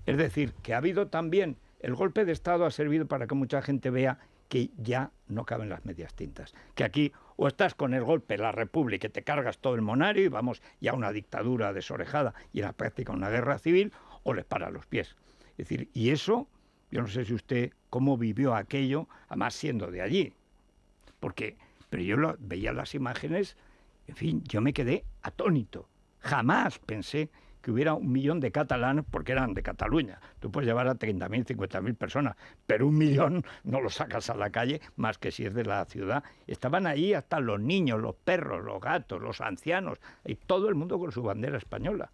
Es decir, que ha habido también el golpe de Estado ha servido para que mucha gente vea que ya no caben las medias tintas. Que aquí o estás con el golpe de la República y te cargas todo el monario y vamos ya a una dictadura desorejada y en la práctica una guerra civil, o les para los pies. Es decir, y eso, yo no sé si usted cómo vivió aquello, además siendo de allí. Porque, pero yo veía las imágenes, en fin, yo me quedé atónito. Jamás pensé que hubiera un millón de catalanes porque eran de Cataluña. Tú puedes llevar a 30.000, 50.000 personas, pero un millón no lo sacas a la calle más que si es de la ciudad. Estaban allí hasta los niños, los perros, los gatos, los ancianos y todo el mundo con su bandera española.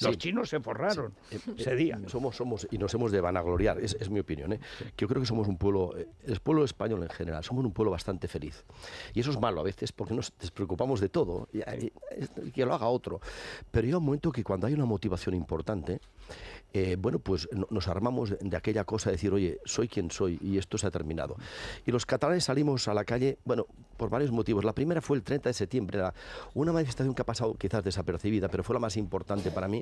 Los chinos se forraron eh, eh, ese día. Somos, somos, y nos hemos de vanagloriar, es, mi opinión. ¿eh? yo creo que somos un pueblo, el pueblo español en general, somos un pueblo bastante feliz. Y eso es malo a veces porque nos despreocupamos de todo, y, que lo haga otro. Pero llega un momento que cuando hay una motivación importante, bueno, pues nos armamos de aquella cosa de decir, oye, soy quien soy y esto se ha terminado. Y los catalanes salimos a la calle, bueno, por varios motivos. La primera fue el 30 de septiembre, una manifestación que ha pasado quizás desapercibida, pero fue la más importante para mí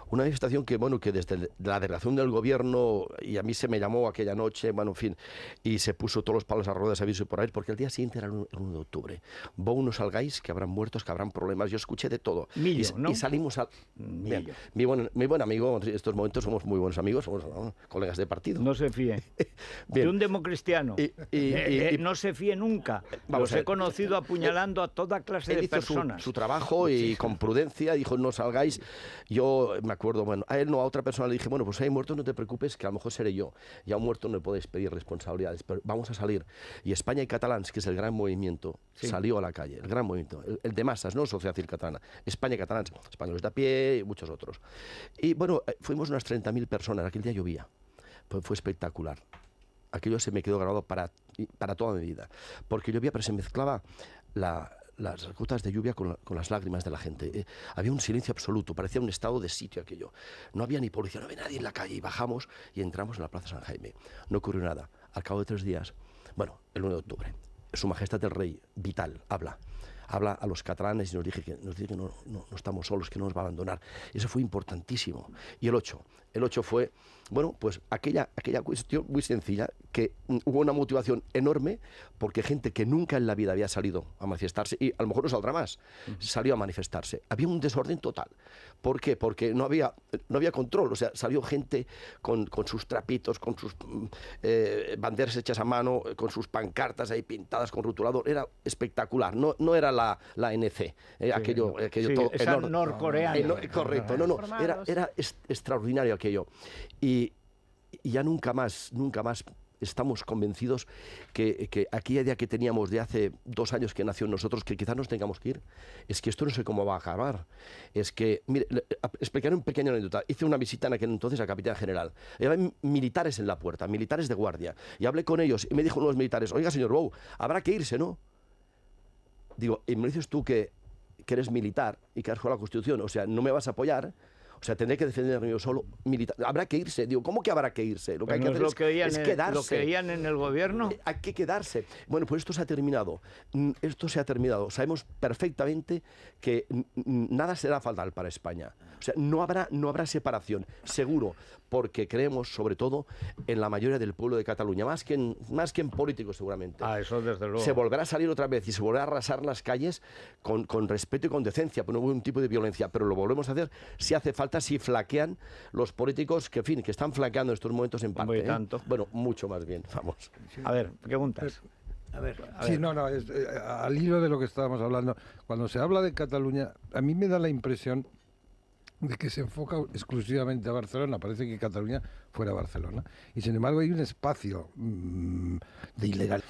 una manifestación que, bueno, que desde la delegación del gobierno, y a mí se me llamó aquella noche, bueno, en fin, y se puso todos los palos a ruedas, aviso y por ahí, porque el día siguiente era el 1 de octubre. Vos no salgáis, que habrán muertos, que habrán problemas. Yo escuché de todo. Millo, y, ¿no? y, salimos a... mi, buen, mi buen amigo, en estos momentos somos muy buenos amigos, somos colegas de partido. No se fíe. <laughs> de un democristiano. Y, eh, eh, y, no se fíe nunca. Vamos Los he conocido apuñalando a toda clase de personas. Su, su trabajo y con prudencia dijo, no salgáis. Yo me bueno, a él no, a otra persona le dije, bueno, pues si hay muertos no te preocupes, que a lo mejor seré yo. ya un muerto no le puedes pedir responsabilidades, pero vamos a salir. Y España y Catalans, que es el gran movimiento, salió a la calle, el gran movimiento, el, de masas, no Sociedad Civil Catalana, España y Catalans, españoles de a pie y muchos otros. Y bueno, eh, fuimos unas 30.000 personas, aquel día llovía, fue espectacular aquello se me quedó grabado para, para toda mi vida. Porque llovía, pero se mezclaba la, las gotas de lluvia con, las lágrimas de la gente. Eh, había un silencio absoluto, parecía un estado de sitio aquello. No había ni policía, no había nadie en la calle. Y bajamos y entramos en la Plaza San Jaime. No ocurrió nada. Al cabo de tres días, bueno, el 1 de octubre, Su Majestad el Rey, vital, habla habla a los catalanes y nos, nos dice que no, estamos solos, que no nos va a abandonar. Eso fue importantísimo. Y el 8, el 8 fue bueno, pues aquella, aquella cuestión muy sencilla, que mm, hubo una motivación enorme porque gente que nunca en la vida había salido a manifestarse, y a lo mejor no saldrá más, salió a manifestarse. Había un desorden total. ¿Por qué? Porque no había, no había control. O sea, salió gente con, con sus trapitos, con sus mm, eh, banderas hechas a mano, eh, con sus pancartas ahí pintadas con rotulador. Era espectacular. No, no era la, la NC, eh, aquello, enorme. norcoreano. correcto, no, no. Era, era extraordinario aquello. Y, ya nunca más, nunca más estamos convencidos que, que aquella idea que teníamos de hace dos años que nació en nosotros, que quizás nos tengamos que ir, es que esto no sé cómo va a acabar. Es que, mire, explicaré un pequeño anécdota. Hice una visita en aquel entonces la capitán general. Había militares en la puerta, militares de guardia. Y hablé con ellos y me dijo uno de los militares, oiga, señor Bow, habrá que irse, ¿no? Digo, y me dices tú que, que eres militar y que has jugado la Constitución, o sea, no me vas a apoyar o sea, tendré que defenderme yo solo militar. Habrá que irse. Digo, ¿cómo que habrá que irse? Lo que hay que hacer es, quedarse. ¿Lo creían en el gobierno? Eh, hay que quedarse. Bueno, pues esto se ha terminado. Mm, esto se ha terminado. Sabemos perfectamente que mm, mm, nada será fatal para España. O sea, no habrá, no habrá separación, seguro, porque creemos, sobre todo, en la mayoría del pueblo de Cataluña, más que en, más que en políticos seguramente. Ah, eso desde luego. Se volverá a salir otra vez y se volverá a arrasar las calles con, con respeto y con decencia, pero no hubo un tipo de violencia, pero lo volvemos a hacer si hace falta, si flaquean los políticos que, fin, que están flaqueando en estos momentos en parte. Muy ¿eh? tanto. Bueno, mucho más bien, vamos. A ver, preguntas. sí, no, no, eh, al hilo de lo que estábamos hablando, cuando se habla de Cataluña, a mí me da la impresión de que se enfoca exclusivamente a Barcelona. Parece que Cataluña fuera Barcelona. Y sin embargo hay un espacio mm, de ilegal.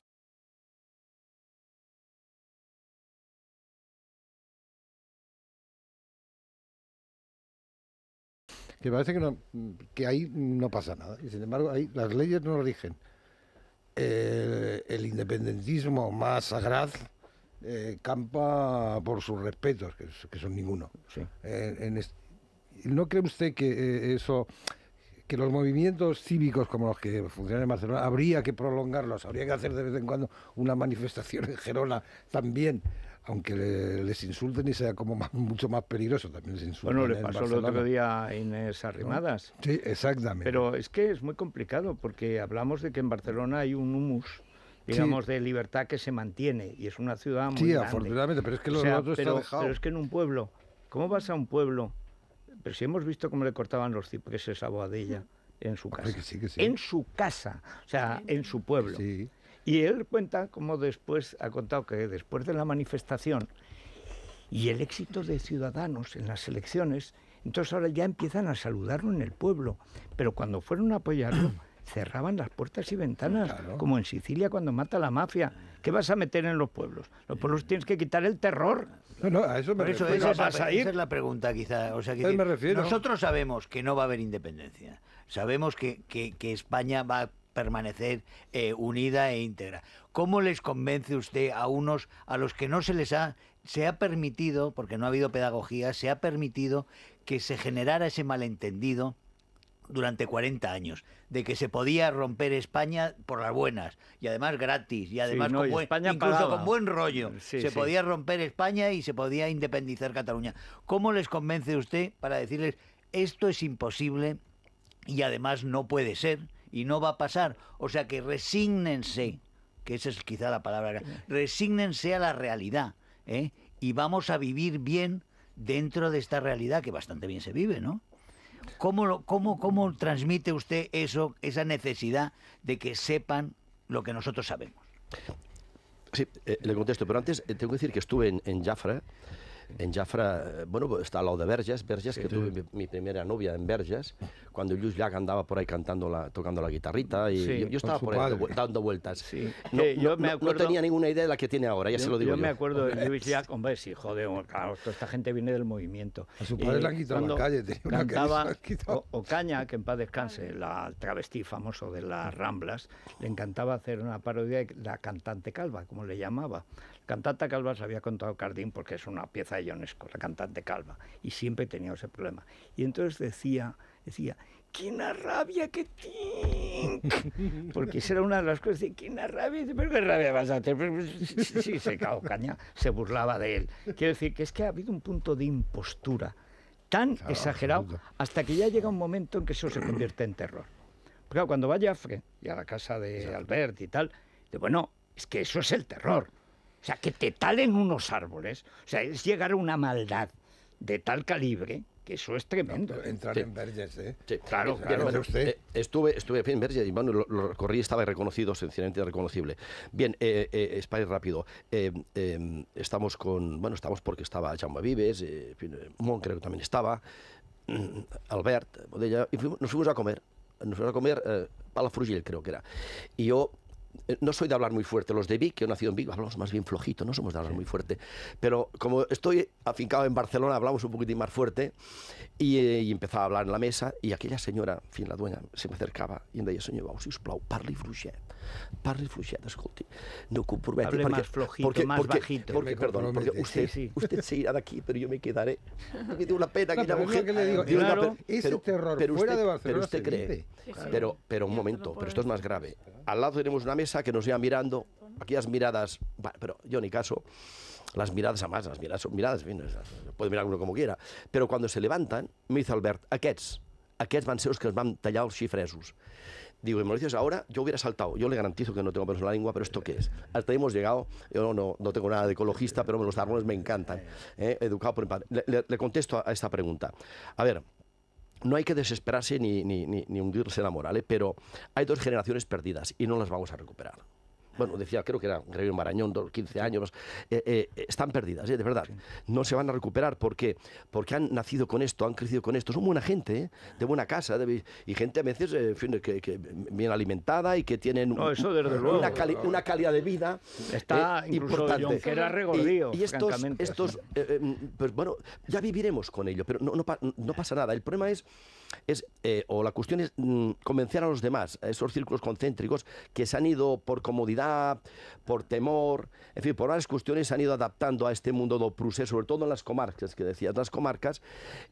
Que parece que, ahí no pasa nada. Y sin embargo ahí las leyes no lo rigen. Eh, el independentismo más sagrado eh, campa por sus respetos, que, son ninguno. Eh, en este ¿No cree usted que eh, eso que los movimientos cívicos como los que funcionan en Barcelona habría que prolongarlos, habría que hacer de vez en cuando una manifestación en Gerona también, aunque les insulten y sea como mucho más peligroso también les insulten. Bueno, le pasó el otro día a Inés Arrimadas. Sí, exactamente. Pero es que es muy complicado porque hablamos de que en Barcelona hay un humus digamos, de libertad que se mantiene y es una ciudad muy Sí, afortunadamente, pero es que los otros otro dejado. Pero es que en un pueblo, ¿cómo vas a un pueblo pero si hemos visto cómo le cortaban los cipreses a Boadilla en su casa. En su casa, o sea, en su pueblo. Y él cuenta como después, ha contado que después de la manifestación y el éxito de Ciudadanos en las elecciones, entonces ahora ya empiezan a saludarlo en el pueblo. Pero cuando fueron a apoyarlo, <clears throat> cerraban las puertas y ventanas, como en Sicilia cuando mata la mafia. ¿Qué vas a meter en los pueblos? Los pueblos tienes que quitar el terror eso Esa, es la, pregunta, quizá. O Nosotros sabemos que no va a haber independencia. Sabemos que, España va a permanecer eh, unida e íntegra. ¿Cómo les convence usted a unos a los que no se les ha se ha permitido, porque no ha habido pedagogía, se ha permitido que se generara ese malentendido durante 40 años, de que se podía romper España por las buenas, y además gratis, y además con buen, incluso con buen rollo. se podía romper España y se podía independizar Cataluña. ¿Cómo les convence usted para decirles esto es imposible y además no puede ser y no va a pasar? O sea que resignense, que esa es quizá la palabra, resígnense a la realidad ¿eh? y vamos a vivir bien dentro de esta realidad que bastante bien se vive, ¿no? ¿Cómo, transmite usted eso, esa necesidad de que sepan lo que nosotros sabemos? Sí, eh, le contesto, pero antes eh, tengo que decir que estuve en, en Jafra en Jafra, eh, bueno, está al lado de Verges, Verges, que tuve mi, primera novia en Verges, cuando Luis Llach andaba por ahí cantando tocando la guitarrita y yo, estaba por ahí dando vueltas. No, tenía ninguna idea de la que tiene ahora, ya se lo digo. Yo, me acuerdo de <laughs> Luis con hombre, sí, joder, oh, claro, toda esta gente viene del movimiento. A su padre la han quitado la calle, tenía una o, Ocaña, que en paz descanse, la travesti famoso de las Ramblas, le encantaba hacer una parodia de la cantante calva, como le llamaba. Cantante Calva se había contado Cardín porque es una pieza de Ionesco, la cantante Calva, y siempre tenía ese problema. Y entonces decía, decía, ¡quina rabia que tink! <laughs> Porque esa era una de las cosas, de, ¡quina rabia! ¿Pero qué rabia vas a tener? Pues, sí, se cao, caña, se burlaba de él. Quiero decir que es que ha habido un punto de impostura tan exagerado hasta que ya llega un momento en que eso se convierte en terror. Porque cuando va Jafre y a la casa de Albert y tal, de bueno, es que eso es el terror. O sea, que te talen unos árboles, o sea, es llegar a una maldad de tal calibre que eso es tremendo. entrar en Verges, ¿eh? Sí. Claro, claro. Eh, estuve, estuve en Verges y bueno, lo, lo, estaba reconocido, sencillamente reconocible. Bien, eh, eh rápido. Eh, estamos con, bueno, estamos porque estaba Chamba Vives, Mon creo que también estaba, mm, Albert, y nos fuimos a comer. Nos fuimos a comer a la creo que era. Y yo eh, no soy de hablar muy fuerte. Los de Vic, que he nacido en Vic, hablamos más bien flojito, no somos de hablar muy fuerte. Pero como estoy afincado en Barcelona, hablamos un poquitín más fuerte eh, y, empezaba a hablar en la mesa y aquella señora, en fin, la dueña, se me acercaba y en deia, si os plau, parli fluixet, parli fluixet, escolti, no comprometi. Hable porque, más flojito, porque, más bajito. Porque, perdón, porque usted, sí, se irá de aquí, pero yo me quedaré. <laughs> Me dio una pena que la mujer. Que le digo, claro, pero, terror pero usted, cree, pero, pero un momento, pero esto es más grave. Al lado tenemos una que nos iba mirando, aquellas miradas, pero yo ni caso, las miradas a más, las miradas son miradas, puede mirar uno como quiera, pero cuando se levantan, me dice Albert, aquests, aquests van ser los que les van tallar els Digo, y me lo dices ahora, yo hubiera saltado. Yo le garantizo que no tengo pelos en la lengua, pero ¿esto qué es? Hasta ahí hemos llegado. Yo no, no, tengo nada de ecologista, pero los árboles me encantan. ¿eh? Educado por el padre. le contesto a esta pregunta. A ver, no hay que desesperarse ni, ni, ni, hundirse la moral, ¿eh? pero hay dos generaciones perdidas y no las vamos a recuperar bueno, decía, creo que era Gregorio Marañón, 15 años, eh, eh, están perdidas, ¿eh? de verdad. No se van a recuperar porque, porque han nacido con esto, han crecido con esto. Son buena gente, de buena casa, y gente a veces bien alimentada y que tienen una, calidad de vida Está importante. era y, y, estos, estos em, pues bueno, ya viviremos con ello, pero no pasa nada. El problema es eh, o la cuestión es mm, convencer a los demás, a esos círculos concéntricos que se han ido por comodidad, por temor, en fin, por varias cuestiones se han ido adaptando a este mundo de Prusé, sobre todo en las comarcas que decía Las comarcas,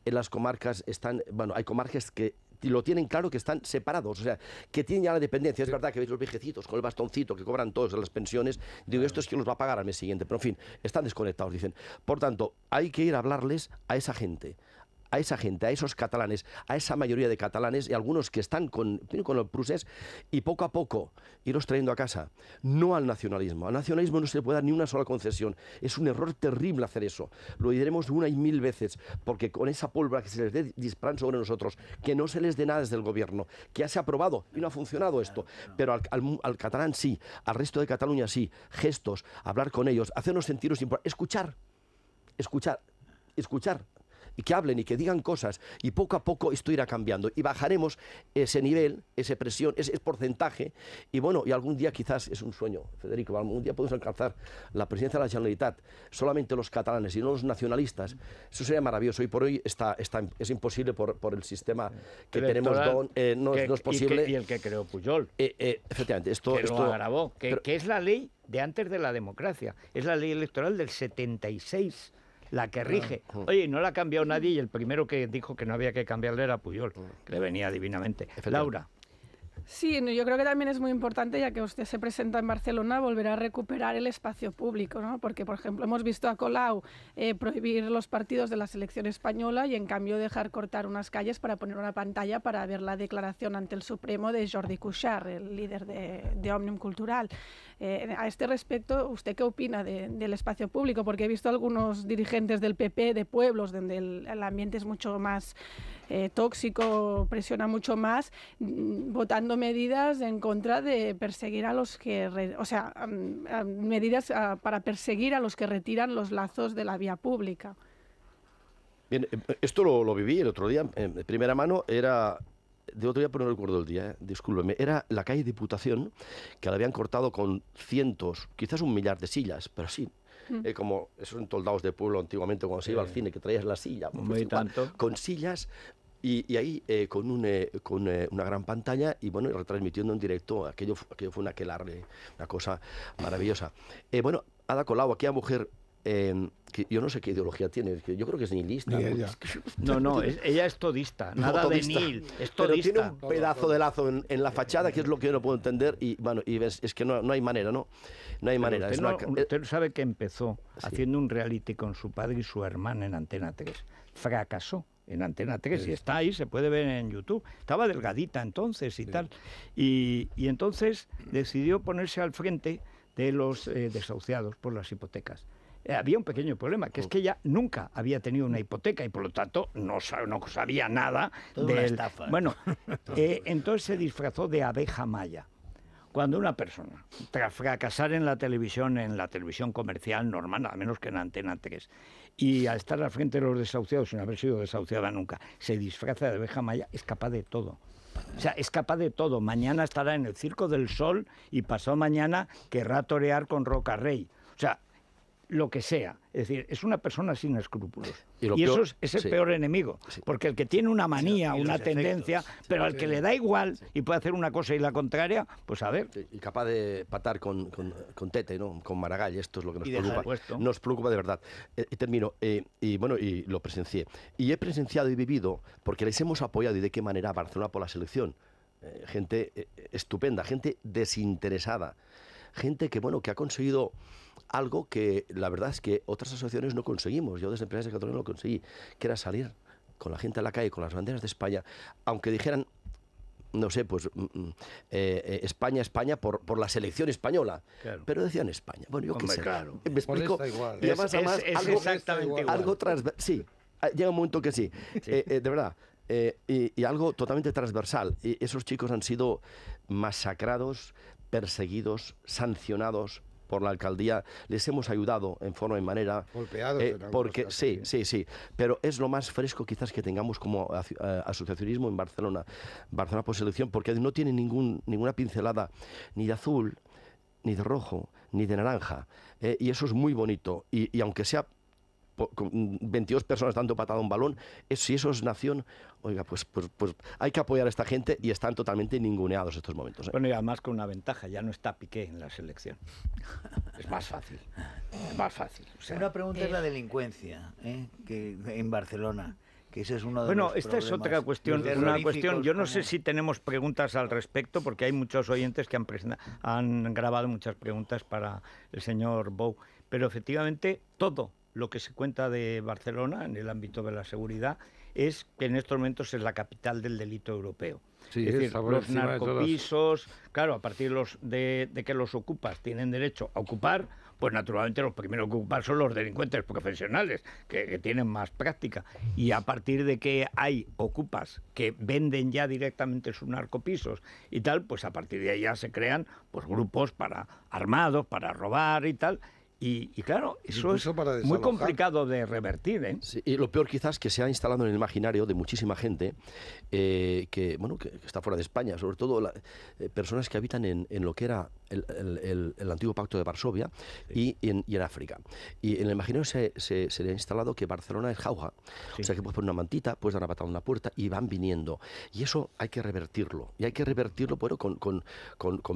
en las comarcas están, bueno, hay comarcas que lo tienen claro que están separados, o sea, que tienen ya la dependencia. Es verdad que veis los viejecitos con el bastoncito que cobran todos las pensiones. Digo, esto es que los va a pagar al mes siguiente, pero en fin, están desconectados, dicen. Por tanto, hay que ir a hablarles a esa gente a esa gente, a esos catalanes, a esa mayoría de catalanes y algunos que están con, con los pruses y poco a poco irlos trayendo a casa. No al nacionalismo. Al nacionalismo no se le puede dar ni una sola concesión. Es un error terrible hacer eso. Lo diremos una y mil veces, porque con esa pólvora que se les dé disparan sobre nosotros, que no se les dé nada desde el gobierno, que ya se ha aprobado y no ha funcionado esto. Pero al, catalán sí, al resto de Cataluña sí. Gestos, hablar con ellos, hacernos sentiros importantes, escuchar, escuchar, escuchar y que hablen y que digan cosas y poco a poco esto irá cambiando y bajaremos ese nivel, esa presión, ese, porcentaje y bueno, y algún día quizás es un sueño, Federico, algún día podemos alcanzar la presidencia de la Generalitat, solamente los catalanes y no los nacionalistas, eso sería maravilloso y por hoy está, es imposible por, el sistema que tenemos, eh, no, es posible. Y, el que creó Puyol. Eh, eh, efectivamente, esto... Que lo agravó, que es la ley de antes de la democracia, es la ley electoral del 76 la que rige. Oye, no la ha cambiado nadie y el primero que dijo que no había que cambiarle era Puyol, que le venía divinamente. Laura. Sí, yo creo que también es muy importante, ya que usted se presenta en Barcelona, volver a recuperar el espacio público, ¿no? Porque, por ejemplo, hemos visto a Colau eh, prohibir los partidos de la selección española y, en cambio, dejar cortar unas calles para poner una pantalla para ver la declaración ante el Supremo de Jordi Cuixart, el líder de, Omnium Cultural. Eh, a este respecto, ¿usted qué opina del espacio público? Porque he visto algunos dirigentes del PP de pueblos donde el, ambiente es mucho más eh, tóxico, presiona mucho más, mm, votando medidas en contra de perseguir a los que, o sea, medidas ah, para perseguir a los que retiran los lazos de la vía pública. Bien, em, esto lo, viví el otro día, en primera mano, era de otro día, pero no recuerdo el día, ¿eh? discúlpeme, era la calle Diputación, que la habían cortado con cientos, quizás un millar de sillas, pero sí, mm. eh, como esos entoldados de pueblo antiguamente cuando se iba al cine, que traías la silla, pues, pues, tanto. con sillas y, ahí eh, con, un, con una gran pantalla y bueno, retransmitiendo en directo, aquello, fue una aquelarre, una cosa maravillosa. bueno, Ada Colau, a mujer Em, que yo no sé qué ideología tiene, yo creo que es nihilista. No, no, ella es <laughs> todista, nada de nihil, todista. Pero tiene un pedazo de lazo en, la fachada, que es lo que yo no puedo entender, y bueno, y ves, es que no, no hay manera, ¿no? No hay manera. Usted, sabe que empezó haciendo un reality con su padre y su hermana en Antena 3. Fracasó en Antena 3 y está ahí, se puede ver en YouTube. Estaba delgadita entonces y tal. Y, entonces decidió ponerse al frente de los eh, desahuciados por las hipotecas. Eh, había un pequeño problema, que es que ella nunca había tenido una hipoteca y por lo tanto no, no sabía nada de esta Bueno, <laughs> eh, entonces se disfrazó de abeja maya. Cuando una persona, tras fracasar en la televisión, en la televisión comercial normal, a menos que en Antena 3, y al estar al frente de los desahuciados sin haber sido desahuciada nunca, se disfraza de abeja maya, es capaz de todo. O sea, es capaz de todo. Mañana estará en el Circo del Sol y pasado mañana querrá torear con Roca Rey. O sea, lo que sea. Es decir, es una persona sin escrúpulos. Y, eso es, el peor enemigo, porque el que tiene una manía, una tendencia, pero al que le da igual y puede hacer una cosa y la contraria, pues a ver. Y capaz de patar con, con, Tete, ¿no? con Maragall, esto es lo que nos preocupa. Nos preocupa de verdad. Eh, y termino, eh, y bueno, y lo presencié. Y he presenciado y vivido, porque les hemos apoyado y de qué manera a Barcelona por la selección. Eh, gente estupenda, gente desinteresada, gente que, bueno, que ha conseguido algo que la verdad es que otras asociaciones no conseguimos. Yo desde Empresas de Cataluña lo conseguí, que era salir con la gente a la calle, con las banderas de España, aunque dijeran, no sé, pues mm, mm, eh, España, España por, la selección española. Pero decían España. Bueno, yo qué sé. Claro. Me pues explico. es, algo, exactamente algo transversal. Sí, ah, llega un momento que sí. Eh, eh, de verdad. Y, algo totalmente transversal. Y esos chicos han sido masacrados, perseguidos, sancionados, por la alcaldía, les hemos ayudado en forma y manera. Eh, porque sí, sí, sí. Pero es lo más fresco quizás que tengamos como eh, asociacionismo en Barcelona. Barcelona por selección, porque no tiene ningún, ninguna pincelada ni de azul, ni de rojo, ni de naranja. Eh, y eso es muy bonito. y aunque sea 22 personas dando patada a un balón, es, si eso es nación, oiga, pues, pues, pues hay que apoyar a esta gente y están totalmente ninguneados estos momentos. ¿eh? Bueno, y además con una ventaja, ya no está Piqué en la selección. es más fácil, es más fácil. sea, una pregunta es la eh. delincuencia ¿eh? que en Barcelona. Que ese es uno de bueno, esta es otra cuestión, una cuestión. Yo no sé si tenemos preguntas al respecto, porque hay muchos oyentes que han, han grabado muchas preguntas para el señor Bow. Pero efectivamente todo lo que se cuenta de Barcelona en el ámbito de la seguridad es que en estos momentos es la capital del delito europeo. Sí, es decir, los narcopisos, claro, a partir los de, que los ocupas tienen derecho a ocupar, pues naturalmente los primeros que ocupar son los delincuentes profesionales, que, tienen más práctica. Y a partir de que hay ocupas que venden ya directamente sus narcopisos y tal, pues a partir de ahí ya se crean pues, grupos para armados, para robar y tal. Y, claro, eso es muy complicado de revertir. ¿eh? y lo peor quizás que se ha instalado en el imaginario de muchísima gente eh, que, bueno, que, está fuera de España, sobre todo la, eh, personas que habitan en, en, lo que era el, antiguo pacto de Varsovia y, en, África. Y en el imaginario se, le ha instalado que Barcelona es jauja. O sea que puedes poner una mantita, puedes dar una patada en una puerta y van viniendo. Y eso hay que revertirlo. Y hay que revertirlo bueno, con,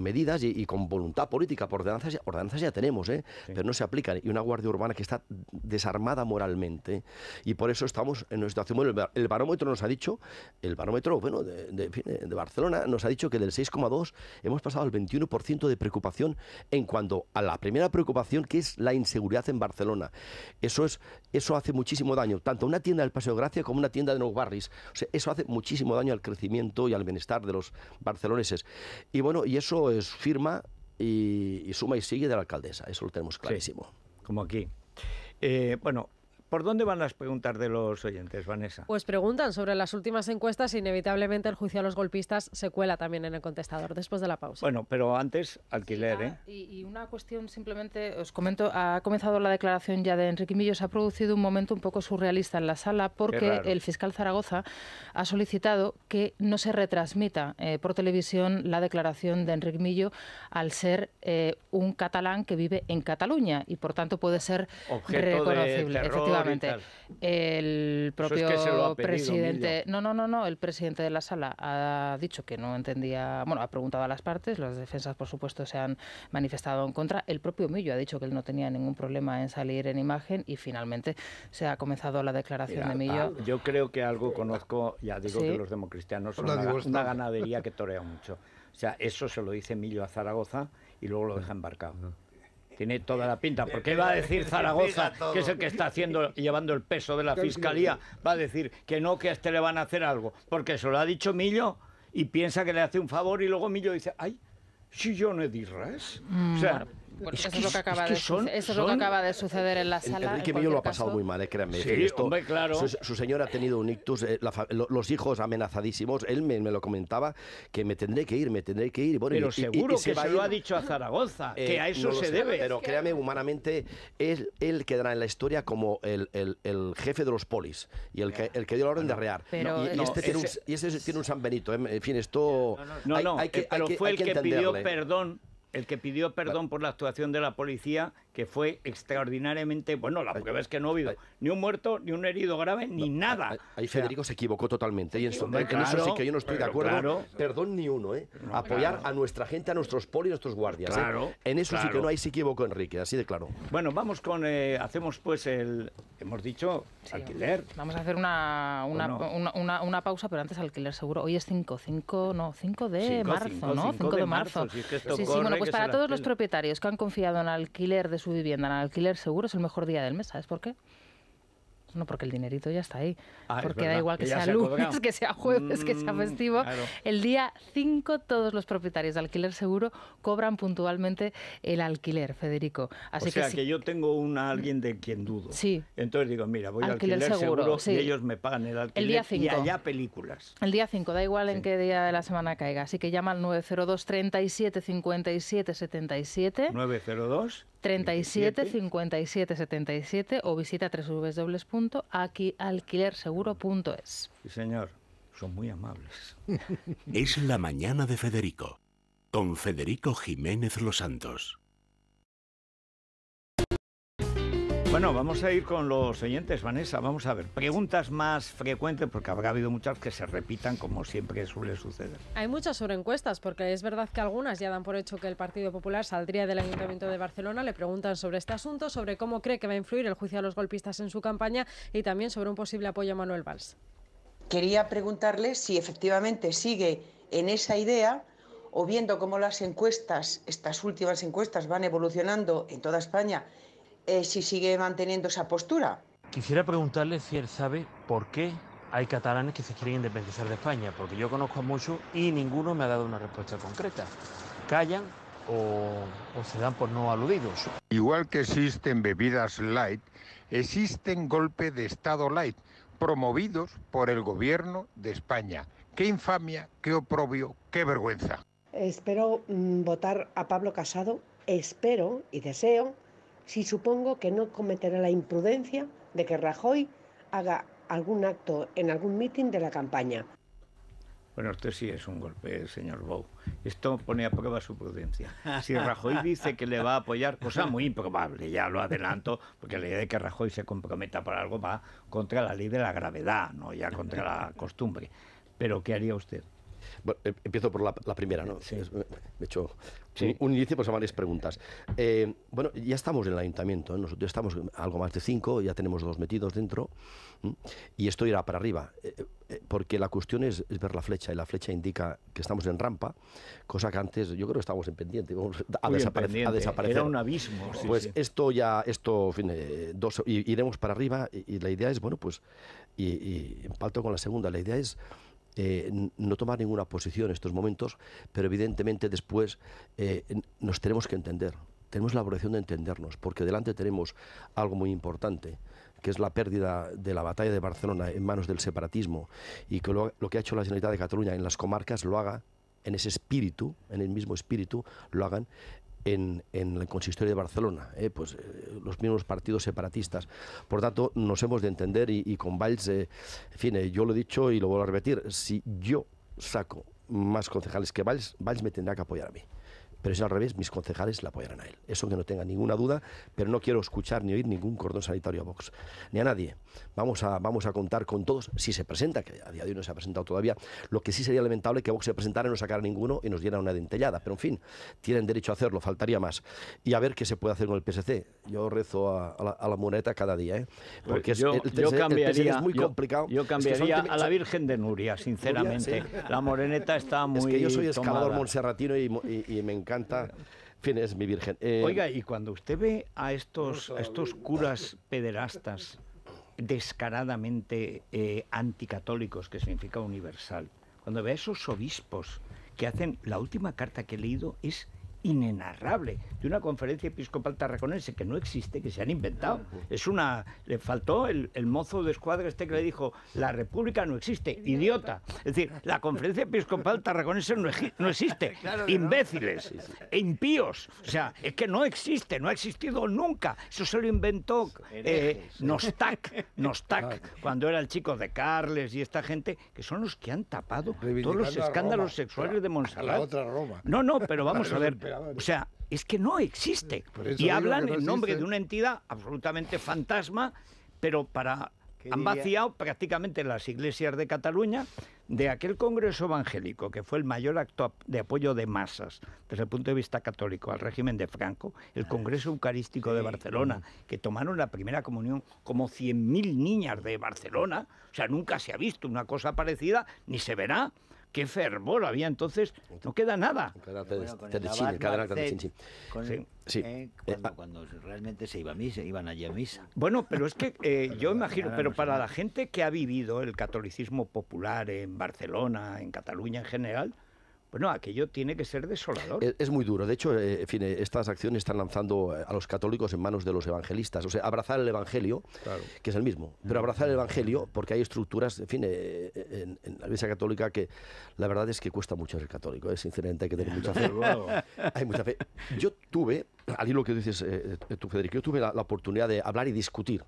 medidas y, con voluntad política. Por ordenanzas, ordenanzas ya tenemos, ¿eh? pero no se aplican. Y una guardia urbana que está desarmada moralmente. Y por eso estamos en una situación. el, barómetro nos ha dicho, el barómetro bueno, de, de Barcelona nos ha dicho que del 6,2 hemos pasado al 21% de preocupación en cuanto a la primera preocupación que es la inseguridad en Barcelona. Eso, es, eso hace muchísimo daño, tanto una tienda del Paseo Gracia como una tienda de Nou Barris. eso hace muchísimo daño al crecimiento y al bienestar de los barceloneses. Y bueno, y eso es firma y, suma y sigue de la alcaldesa, eso lo tenemos clarísimo. como aquí. Eh, bueno, ¿Por dónde van las preguntas de los oyentes, Vanessa? Pues preguntan sobre las últimas encuestas. Inevitablemente el juicio a los golpistas se cuela también en el contestador después de la pausa. Bueno, pero antes, alquiler. ¿eh? Ah, y, una cuestión simplemente, os comento, ha comenzado la declaración ya de Enrique se Ha producido un momento un poco surrealista en la sala porque el fiscal Zaragoza ha solicitado que no se retransmita eh, por televisión la declaración de Enrique Millo al ser eh, un catalán que vive en Cataluña y por tanto puede ser reconocible. El propio presidente. No, no, no, no. El presidente de la sala ha dicho que no entendía. Bueno, ha preguntado a las partes. Las defensas, por supuesto, se han manifestado en contra. El propio Millo ha dicho que él no tenía ningún problema en salir en imagen y finalmente se ha comenzado la declaración de Millo. Ah, yo creo que algo conozco. Ya digo que los democristianos son una, ganadería que torea mucho. O sea, eso se lo dice Millo a Zaragoza y luego lo deja embarcado. Tiene toda la pinta, porque va a decir Zaragoza, que es el que está haciendo, llevando el peso de la fiscalía, va a decir que no, que a este le van a hacer algo, porque se lo ha dicho Millo y piensa que le hace un favor y luego Millo dice, ay, si yo no he O sea, mm eso, es lo que acaba de eso acaba de suceder en la sala. Enrique Millo lo ha pasado muy mal, eh, créanme. su, señor ha tenido un ictus, eh, los hijos amenazadísimos. Él me, lo comentaba que me tendré que ir, me tendré que ir. Bueno, pero y, seguro que se, lo ha dicho a Zaragoza, eh, que a eso se debe. pero créanme, humanamente, él, quedará en la historia como el, jefe de los polis y el que, el que dio la orden de arrear. y, este ese... tiene un, San Benito. En fin, esto. No, no, hay, fue el que pidió perdón el que pidió perdón por la actuación de la policía que fue extraordinariamente bueno, la, primera vez que no ha habido ni un muerto, ni un herido grave, ni nada. Ahí, Federico se equivocó totalmente. Y en, eso, eso sí que yo no estoy de acuerdo. perdón ni uno, ¿eh? Apoyar a nuestra gente, a nuestros poli, a nuestros guardias. ¿eh? Claro, En eso sí que no, hay se equivocó Enrique, así de claro. Bueno, vamos con, eh, hacemos pues el, hemos dicho, alquiler. Vamos a hacer una una, una, una, pausa, pero antes alquiler seguro. Hoy es 5, 5, no, 5 de marzo, ¿no? 5 de marzo. sí, sí, bueno, pues para todos los propietarios que han confiado en alquiler de su vivienda en alquiler seguro es el mejor día del mes. ¿Sabes por qué? No, porque el dinerito ya está ahí. Ah, porque da igual que, sea lunes, que sea jueves, que sea mm, festivo. El día 5 todos los propietarios de alquiler seguro cobran puntualmente el alquiler, Federico. Así o sea, que, yo tengo a alguien de quien dudo. Sí. Entonces digo, mira, voy al alquiler seguro, y ellos me pagan el alquiler día y allá películas. El día 5, da igual en qué día de la semana caiga. Así que llama al 902 37 57 77. 902 37 57 77 o visita www.alquilerseguro.es. Sí, señor, son muy amables. <laughs> es la mañana de Federico, con Federico Jiménez Los Santos. Bueno, vamos a ir con los oyentes, Vanessa. Vamos a ver, preguntas más frecuentes, porque habrá habido muchas que se repitan, como siempre suele suceder. Hay muchas sobre encuestas, porque es verdad que algunas ya dan por hecho que el Partido Popular saldría del Ayuntamiento de Barcelona. Le preguntan sobre este asunto, sobre cómo cree que va a influir el juicio a los golpistas en su campaña y también sobre un posible apoyo a Manuel Valls. Quería preguntarle si efectivamente sigue en esa idea o viendo cómo las encuestas, estas últimas encuestas, van evolucionando en toda España eh, si sigue manteniendo esa postura. Quisiera preguntarle si él sabe por qué hay catalanes que se quieren independizar de España, porque yo conozco a muchos y ninguno me ha dado una respuesta concreta. Callan o, se dan por no aludidos. Igual que existen bebidas light, existen golpes de Estado light promovidos por el gobierno de España. Qué infamia, qué oprobio, qué vergüenza. Espero mm, votar a Pablo Casado, espero y deseo si supongo que no cometerá la imprudencia de que Rajoy haga algún acto en algún mitin de la campaña. Bueno, esto sí es un golpe, señor Bou. Esto pone a prueba su prudencia. Si Rajoy dice que le va a apoyar, cosa muy improbable, ya lo adelanto, porque la idea de que Rajoy se comprometa para algo va contra la ley de la gravedad, no ya contra la costumbre. Pero ¿qué haría usted? Bueno, em, empiezo por la, primera, ¿no? Me he hecho un, inicio, pues a varias preguntas. Eh, bueno, ya estamos en el ayuntamiento, ¿eh? nosotros estamos algo más de cinco, ya tenemos dos metidos dentro, y esto irá para arriba, eh, porque la cuestión es, ver la flecha, y la flecha indica que estamos en rampa, cosa que antes yo creo que estábamos en pendiente, a, desaparecer. Era un abismo. pues esto ya, esto, en fin, dos, iremos para arriba, y, la idea es, bueno, pues, y, y con la segunda, la idea es eh, no tomar ninguna posición en estos momentos, pero evidentemente después eh, nos tenemos que entender. Tenemos la obligación de entendernos, porque delante tenemos algo muy importante, que es la pérdida de la batalla de Barcelona en manos del separatismo, y que lo, lo que ha hecho la Generalitat de Cataluña en las comarcas lo haga en ese espíritu, en el mismo espíritu, lo hagan en, en, el consistorio de Barcelona, eh, pues eh, los mismos partidos separatistas. Por tanto, nos hemos de entender y, con Valls, eh, en fin, yo lo he dicho y lo vuelvo a repetir, si yo saco más concejales que Valls, Valls me tendrá que apoyar a mí. Pero es al revés, mis concejales la apoyarán a él. Eso que no tenga ninguna duda, pero no quiero escuchar ni oír ningún cordón sanitario a Vox, ni a nadie. Vamos a, vamos a contar con todos, si se presenta, que a día de hoy no se ha presentado todavía, lo que sí sería lamentable que Vox se presentara y no sacara ninguno y nos diera una dentellada. Pero en fin, tienen derecho a hacerlo, faltaría más. Y a ver qué se puede hacer con el PSC. Yo rezo a, la, moneta cada día, ¿eh? porque yo, el, PSC, cambiaría, es muy complicado. Yo cambiaría a la Virgen de Nuria, sinceramente. La moreneta está muy. Es que yo soy escalador monserratino y, y me encanta canta es mi virgen. Eh, Oiga, y cuando usted ve a estos, estos curas pederastas descaradamente eh, anticatólicos, que significa universal, cuando ve a esos obispos que hacen, la última carta que he leído es inenarrable de una conferencia episcopal tarraconense que no existe, que se han inventado. Ah, pues. Es una. Le faltó el, mozo de escuadra este que le dijo: La república no existe, idiota. Es decir, la conferencia episcopal tarraconense no, existe. <laughs> Imbéciles e impíos. O sea, es que no existe, no ha existido nunca. Eso se lo inventó eh, Nostac, Nostac, cuando era el chico de Carles y esta gente, que son los que han tapado todos los escándalos sexuales de Montserrat. otra Roma. No, no, pero vamos a ver <laughs> O sea, es que no existe. Y hablan en nombre de una entidad absolutamente fantasma, pero para han vaciado prácticamente las iglesias de Cataluña de aquel Congreso Evangélico, que fue el mayor acto de apoyo de masas desde el punto de vista católico al régimen de Franco, el Congreso Eucarístico de Barcelona, que tomaron la primera comunión como 100.000 niñas de Barcelona, o sea, nunca se ha visto una cosa parecida, ni se verá qué fervor había entonces, no queda nada. Cuando realmente se iba a misa, iban allí a misa. Bueno, pero es que eh, <laughs> yo imagino, pero para la gente que ha vivido el catolicismo popular en Barcelona, en Cataluña en general, bueno, aquello tiene que ser desolador. Es, muy duro. De hecho, eh, eh, estas acciones están lanzando a los católicos en manos de los evangelistas. O sea, abrazar el evangelio, que es el mismo, pero abrazar el evangelio porque hay estructuras, en fin, eh, en, la Iglesia Católica que la verdad es que cuesta mucho ser católico. es Sinceramente, hay que tener mucha fe. hay mucha fe. Yo tuve, al hilo que dices tú, Federico, yo tuve la oportunidad de hablar y discutir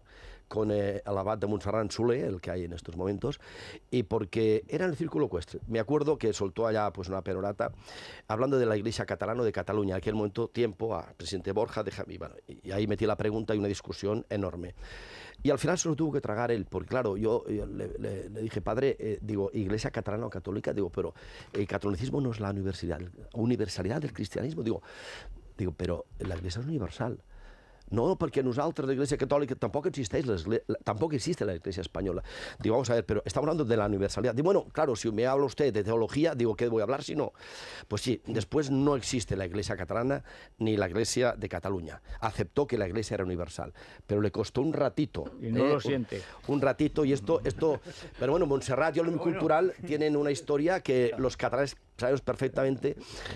con el eh, abad de Montserrat el que hay en estos momentos, y porque era en el círculo ecuestre. Me acuerdo que soltó allá pues una perorata hablando de la iglesia catalana de Cataluña. En aquel momento, tiempo, al presidente Borja y ahí metí la pregunta y una discusión enorme. Y al final se lo tuvo que tragar él, porque claro, yo, le, dije, padre, eh, digo, iglesia catalana o católica, digo, pero el catolicismo no es la universidad, universalidad del cristianismo, digo, digo, pero la iglesia es universal. No, porque nosotros, la Iglesia Católica, tampoco existe la Iglesia Española. Digo, vamos a ver, pero está hablando de la universalidad. Digo, bueno, claro, si me habla usted de teología, digo, ¿qué voy a hablar si no? Pues sí, después no existe la Iglesia catalana ni la Iglesia de Cataluña. Aceptó que la Iglesia era universal, pero le costó un ratito. Y no lo eh, siente. Un, ratito, y esto, esto... Pero bueno, Montserrat y el Cultural tienen una historia que los catalanes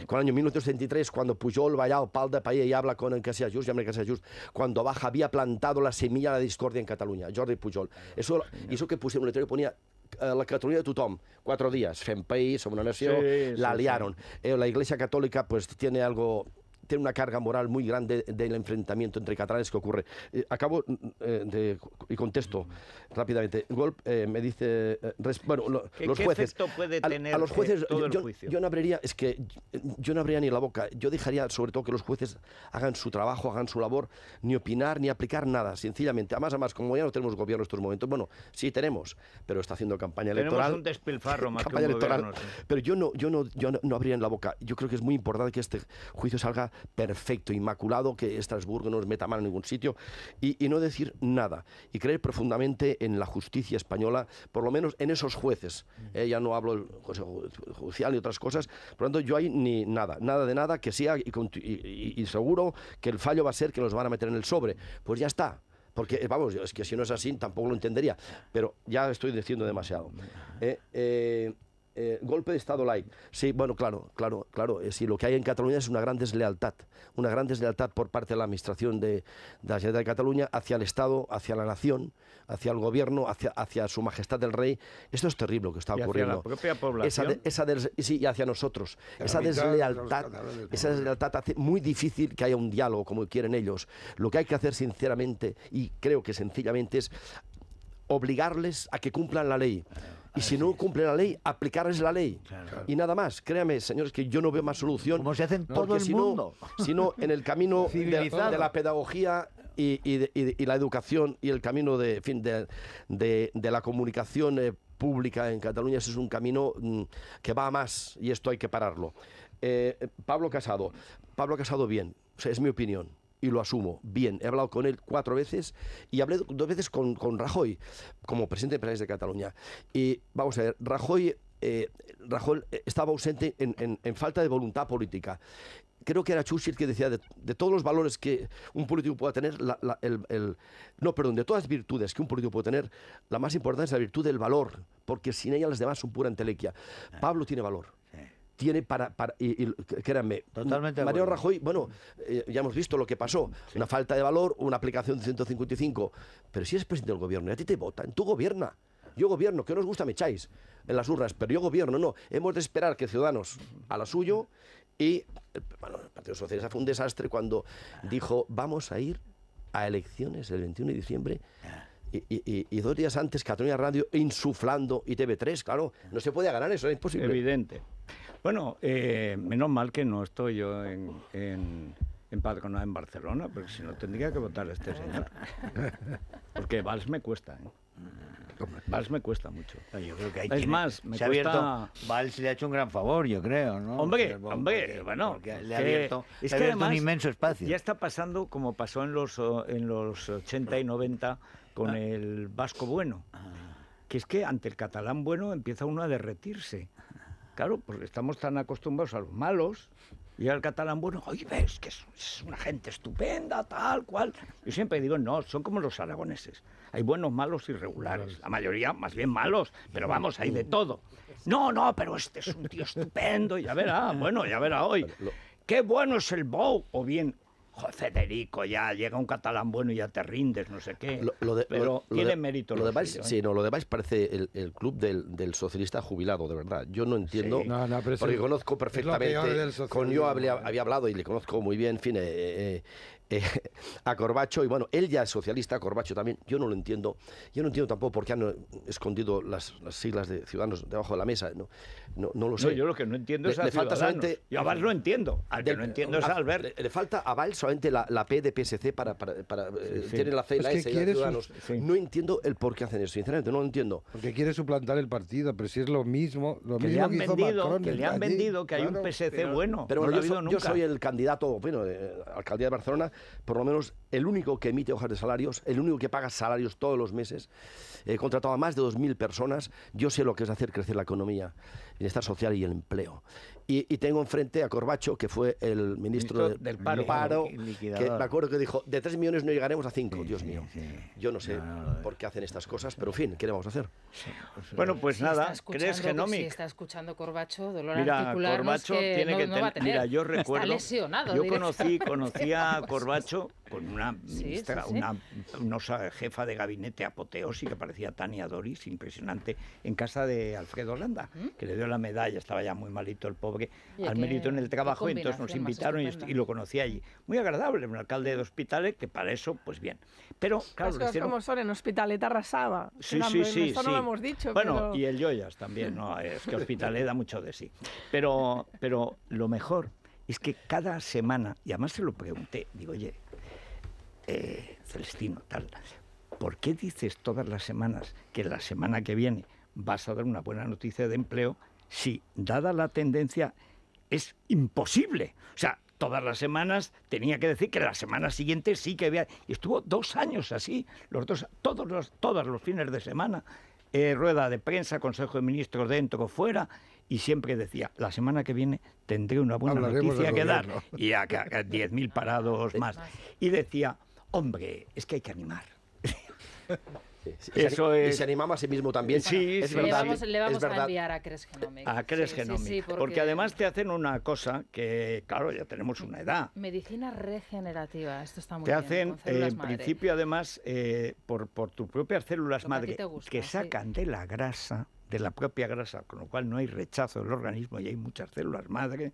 quan l'any 1933, quan Pujol va allà al pal de Paella i habla con en Encasia Just, en Encasia Just, quan Baja havia plantat la semilla de la discordia en Catalunya, Jordi Pujol. Eso, y eso que posem un letrero ponia eh, la Catalunya de tothom. quatre dies, fem país, som una nació, sí, la liaron. Sí. Eh, la Iglesia Catòlica pues tiene algo tiene una carga moral muy grande del enfrentamiento entre catalanes que ocurre. Eh, acabo mm, eh, de, y contesto rápidamente. Golp eh, me dice, bueno, los jueces. ¿qué efecto puede tener a, los jueces, yo, no abriría, es que yo no abriría ni la boca. Yo dejaría, sobre todo, que los jueces hagan su trabajo, hagan su labor, ni opinar ni aplicar nada, sencillamente. Además, además, como ya no tenemos gobierno en estos momentos, bueno, sí tenemos, pero está haciendo campaña tenemos electoral. un despilfarro <laughs> más Pero yo no, yo no, yo no, abriría en la boca. Yo creo que es muy importante que este juicio salga perfecto, inmaculado, que Estrasburgo no nos meta mal en ningún sitio, y, no decir nada, y creer profundamente en la justicia española, por lo menos en esos jueces. Eh, ya no hablo del Consejo Judicial y otras cosas, por lo tanto yo ahí ni nada, nada de nada, que sea y, seguro que el fallo va a ser que los van a meter en el sobre. Pues ya está, porque, eh, vamos, es que si no es así tampoco lo entendería, pero ya estoy diciendo demasiado. Eh, eh, golpe de Estado light. Sí, bueno, claro, claro, claro. Eh, sí, lo que hay en Cataluña es una gran deslealtad, una gran deslealtad por parte de la administración de, la Generalitat de Cataluña hacia el Estado, hacia la nación, hacia el gobierno, hacia, su majestad el rey. Esto es terrible lo que está y ocurriendo. Hacia la propia población. sí, y hacia nosotros. esa deslealtad, esa deslealtad hace muy difícil que haya un diálogo como quieren ellos. Lo que hay que hacer sinceramente y creo que sencillamente es obligarles a que cumplan la ley. Y si no cumple la ley, aplicarles la ley. Y nada más, créame, señores, que yo no veo más solución. Como se hace en todo el mundo. Sino en el camino <laughs> de, la pedagogía y, la educación y el camino de, fin, de, la comunicación eh, pública en Cataluña, ese es un camino mm, que va a más y esto hay que pararlo. Eh, Pablo Casado, Pablo Casado bien, es mi opinión y lo asumo. Bien, he hablado con él cuatro veces y hablé dos veces con, con Rajoy, como presidente de de Cataluña. Y vamos a ver, Rajoy, eh, estaba ausente en, en, falta de voluntad política creo que era Churchill que decía de, todos los valores que un político pueda tener, la, el, no, perdón, de todas las virtudes que un político puede tener, la más importante es la virtud del valor, porque sin ella las demás son pura entelequia. Ah. Pablo tiene valor tiene para... para y, créanme, Mario Rajoy, bueno, eh, ya hemos visto lo que pasó. Una falta de valor, una aplicación de 155. Pero si eres presidente del gobierno y a ti te votan, tú gobierna. Yo gobierno, que no os gusta me echáis en las urnas, pero yo gobierno, no. Hemos de esperar que Ciudadanos a la suyo y eh, bueno, el Partido Socialista fue un desastre cuando dijo vamos a ir a elecciones el 21 de diciembre ah y, dos días antes Cataluña Radio insuflando y TV3, claro, no se puede ganar eso, es imposible. Evidente. Bueno, eh, menos mal que no estoy yo en, en, en Barcelona, porque si no tendría que votar este señor. <laughs> Porque Valls me cuesta, ¿eh? Valls me cuesta mucho. es más, me ha abierto. Valls le ha hecho un gran favor, yo creo, ¿no? Hombre, hombre, bueno, le ha abierto, es que además un inmenso espacio. Ya está pasando como pasó en los en los 80 y 90 con ah. el vasco bueno. Ah. Que es que ante el catalán bueno empieza uno a derretirse. Claro, porque estamos tan acostumbrados a los malos y al catalán bueno, oye, ves que es, es, una gente estupenda, tal cual. Yo siempre digo, no, son como los aragoneses. Hay buenos, malos y regulares. La mayoría, más bien malos, pero vamos, hay de todo. No, no, pero este es un tío estupendo, ya verá, bueno, ya verá hoy. Qué bueno es el Bow, o bien, Federico, ya llega un catalán bueno y ya te rindes, no sé qué. Pero tiene mérito. Lo, de ¿eh? sí, lo de parece el, club del, socialista jubilado, de verdad. Yo no entiendo, sí. no, porque conozco perfectamente, con yo había hablado y le conozco muy bien, en fin, eh, eh, eh eh, <laughs> a Corbacho, y bueno, él ya es socialista, Corbacho también, yo no lo entiendo, yo no entiendo tampoco por qué han eh, escondido las, siglas de Ciudadanos debajo de la mesa, no, no, lo sé. yo lo que no entiendo es a falta a Val entiendo, no entiendo Le, falta a solamente la, P de PSC para, para, eh, tiene la C y la S Ciudadanos. No entiendo el por qué hacen eso, sinceramente, no lo entiendo. Porque quiere suplantar el partido, pero si es lo mismo, lo que mismo le han vendido, Que le han vendido que hay un PSC bueno, pero yo, soy el candidato, bueno, alcaldía de Barcelona, por lo menos el único que emite hojas de salarios, el único que paga salarios todos los meses. He contratado a más de 2.000 personas. Yo sé lo que es hacer crecer la economía, el bienestar social y el empleo. Y, tengo enfrente a Corbacho, que fue el ministro, del paro, que me acuerdo que dijo, de tres millones no llegaremos a cinco, Dios mío. Yo no sé por qué hacen estas cosas, pero en fin, ¿qué le vamos a hacer? Pues, eh, bueno, pues nada, ¿crees que Si está escuchando Corbacho, dolor mira, Corbacho tiene que tener, mira, yo recuerdo, yo conocí, conocí a <laughs> pues Corbacho con una ministra, una, jefa de gabinete que parecía Tania Doris, impresionante, en casa de Alfredo Holanda, que le dio la medalla, estaba ya muy malito el pobre, al mérito en el trabajo, entonces nos invitaron y, lo conocí allí. Muy agradable, un alcalde de hospitales, que para eso, pues bien. Pero, claro, en Hospitalet arrasaba. Sí, sí, sí. hemos dicho. Bueno, y el Yoyas también, ¿no? <laughs> Es que Hospitalet da mucho de sí. Pero, pero lo mejor es que cada semana, y además se lo pregunté, digo, oye, eh, Celestino, tal, ¿por qué dices todas las semanas que la semana que viene vas a dar una buena noticia de empleo si, dada la tendencia, es imposible? O sea, todas las semanas tenía que decir que la semana siguiente sí que había... Y estuvo dos años así, los dos, todos, los, todos los fines de semana, eh, rueda de prensa, Consejo de Ministros dentro o fuera, y siempre decía, la semana que viene tendré una buena noticia que dar. Y acá 10.000 parados <laughs> más. Y decía, hombre, es que hay que animar. Eso Y se animaba a sí mismo también. Sí, es verdad. Le vamos, a enviar a Cres A Cres Porque... además te hacen una cosa que, claro, ya tenemos una edad. Medicina regenerativa, esto está muy bien. Te hacen, eh, en principio, además, eh, por, por tus propias células madre, que, que sacan de la grasa de la propia grasa, con lo cual no hay rechazo del organismo y hay muchas células madre,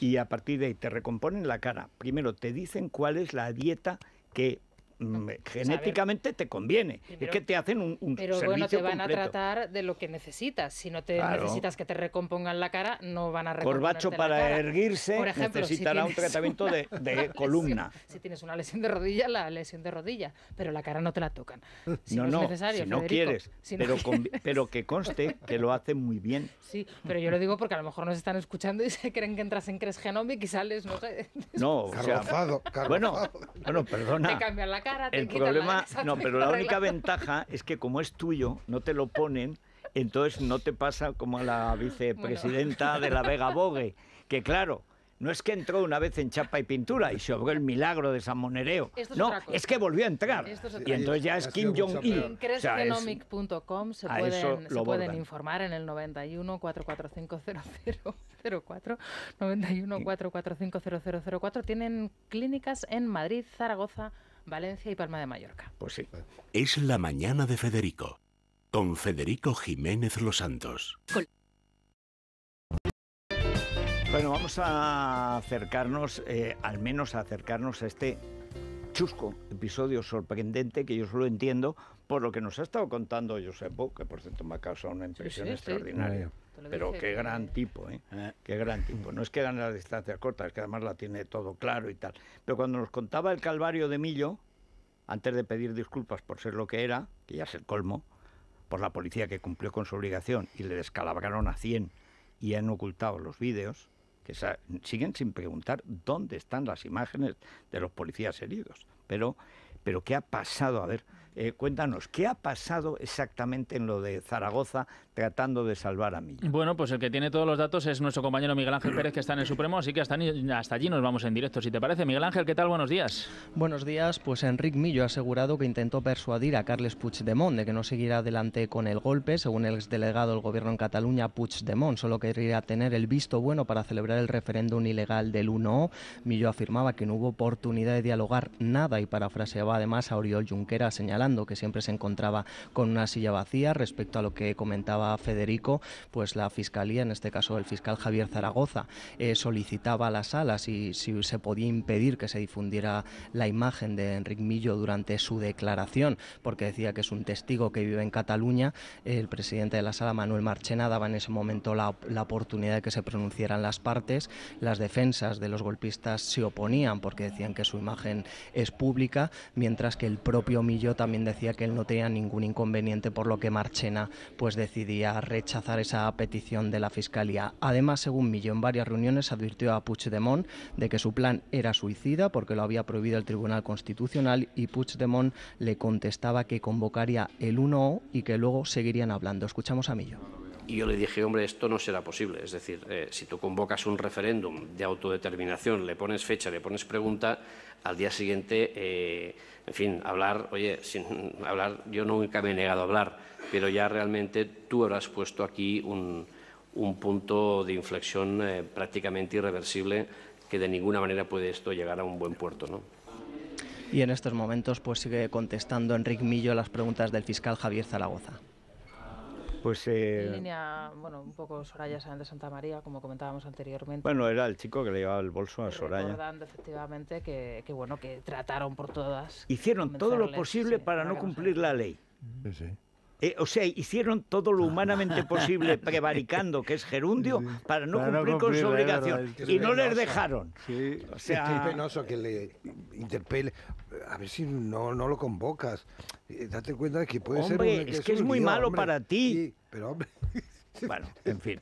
y a partir de ahí te recomponen la cara. Primero te dicen cuál es la dieta que Mm, <laughs> genéticamente te conviene. es que te hacen un, pero bueno, te van a tratar de lo que necesitas. Si no te necesitas que te recompongan la cara, no van a Corbacho para la cara. erguirse Por ejemplo, necesitará un <laughs> tratamiento de, columna. si tienes una lesión de rodilla, la lesión de rodilla, pero la cara no te la tocan. Si no, es necesario, si no <laughs> quieres, pero, que conste que lo hace muy bien. Sí, pero yo lo digo porque a lo mejor nos están escuchando y se creen que entras en Cres y sales, no sé. No, o sea, Bueno, bueno, perdona. Te cambian la el problema, no, <laughs> pero la única ventaja es que como es tuyo, no te lo ponen, entonces no te pasa como a la vicepresidenta de la Vega Bogue, <laughs> que claro, no es que entró una vez en chapa y pintura y se abrió el milagro de San Monereo. no, es que volvió a entrar. y entonces ya es Kim Jong-il. En se, pueden, se pueden informar en el 91 445 0004 91 445 0004. Tienen clínicas en Madrid, Zaragoza, Valencia y Palma de Mallorca. Pues sí. Es la mañana de Federico, con Federico Jiménez Los Santos. Bueno, vamos a acercarnos, eh, al menos a acercarnos a este chusco episodio sorprendente que yo solo entiendo por lo que nos ha estado contando Josep que por cierto me ha causado una impresión extraordinaria pero qué gran tipo, ¿eh? Ah. Qué gran tipo. No es que eran las distancias cortas, es que además la tiene todo claro y tal. Pero cuando nos contaba el calvario de Millo, antes de pedir disculpas por ser lo que era, que ya es el colmo, por la policía que cumplió con su obligación y le descalabraron a 100 y han ocultado los vídeos, que siguen sin preguntar dónde están las imágenes de los policías heridos. Pero, pero ¿qué ha pasado? A ver, eh, cuéntanos, ¿qué ha pasado exactamente en lo de Zaragoza tratando de salvar a Millo? Bueno, pues el que tiene todos los datos es nuestro compañero Miguel Ángel Pérez, que está en el Supremo, así que hasta, allí nos vamos en directo, si te parece. Miguel Ángel, ¿qué tal? Buenos días. Buenos días, pues Enrique Millo ha asegurado que intentó persuadir a Carles Puigdemont de que no seguirá adelante con el golpe, según el delegado del gobierno en Cataluña, Puigdemont solo quería tener el visto bueno para celebrar el referéndum ilegal del 1O. Millo afirmaba que no hubo oportunidad de dialogar nada y parafraseaba además a Oriol Junquera, señalando que siempre se encontraba con una silla vacía. Respecto a lo que comentaba Federico, pues la Fiscalía, en este caso el fiscal Javier Zaragoza, eh, solicitaba a la sala si, se podía impedir que se difundiera la imagen de Enrique Millo durante su declaración, porque decía que es un testigo que vive en Cataluña. El presidente de la sala, Manuel Marchena, daba en ese momento la, la oportunidad de que se pronunciaran las partes. Las defensas de los golpistas se oponían porque decían que su imagen es pública, mientras que el propio Millo también decía que él no tenía ningún inconveniente por lo que Marchena pues decidía rechazar esa petición de la Fiscalía. Además, según Millo, en varias reuniones advirtió a Puigdemont de que su plan era suicida porque lo había prohibido el Tribunal Constitucional y Puigdemont le contestaba que convocaría el 1 y que luego seguirían hablando. Escuchamos a Millo. Y yo le dije, hombre, esto no será posible. Es decir, eh, si tú convocas un referéndum de autodeterminación, le pones fecha, le pones pregunta, al día siguiente, eh, en fin, hablar, oye, sin <laughs> hablar, yo nunca me he negado a hablar, pero ya realmente tú habrás puesto aquí un, punto de inflexión eh, prácticamente irreversible que de ninguna manera puede esto llegar a un buen puerto, Y en estos momentos pues sigue contestando Enrique Millo las preguntas del fiscal Javier Zaragoza. Pues, en eh, línea, bueno, un poco Soraya Sáenz de Santa María, como comentábamos anteriormente. Bueno, era el chico que le llevaba el bolso a Soraya. Recordando efectivamente que, que, bueno, que trataron por todas. Hicieron todo lo posible para no cumplir la ley. Sí, sí. Eh, o sea, hicieron todo lo humanamente posible <laughs> prevaricando, que es gerundio, para no cumplir, con su obligación. y no les dejaron. Sí. O es penoso que le interpele. A ver si no, no lo convocas. Eh, date cuenta de que puede ser... hombre. es, que es, muy malo para ti. Sí, pero hombre... Bueno, en fin.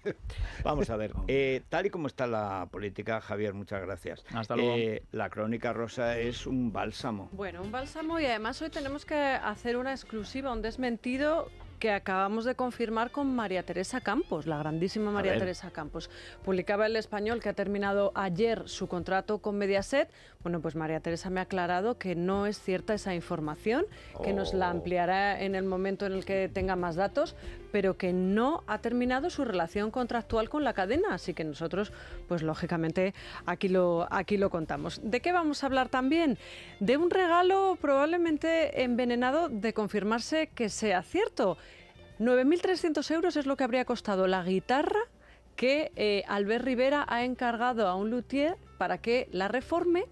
Vamos a ver. Eh, tal y como está la política, Javier, muchas gracias. Hasta luego. Eh, la crónica rosa es un bálsamo. Bueno, un bálsamo y además hoy tenemos que hacer una exclusiva, un desmentido que acabamos de confirmar con María Teresa Campos, la grandísima María Teresa Campos. Publicaba El Español que ha terminado ayer su contrato con Mediaset. Bueno, pues María Teresa me ha aclarado que no es cierta esa información, que nos la oh. ampliará en el momento en el que tenga más datos, pero que no ha terminado su relación contractual con la cadena, así que nosotros, pues lógicamente, aquí lo, aquí lo contamos. ¿De qué vamos a hablar también? De un regalo probablemente envenenado de confirmarse que sea cierto. 9.300 euros es lo que habría costado la guitarra que eh, Albert Rivera ha encargado a un luthier para que la reforme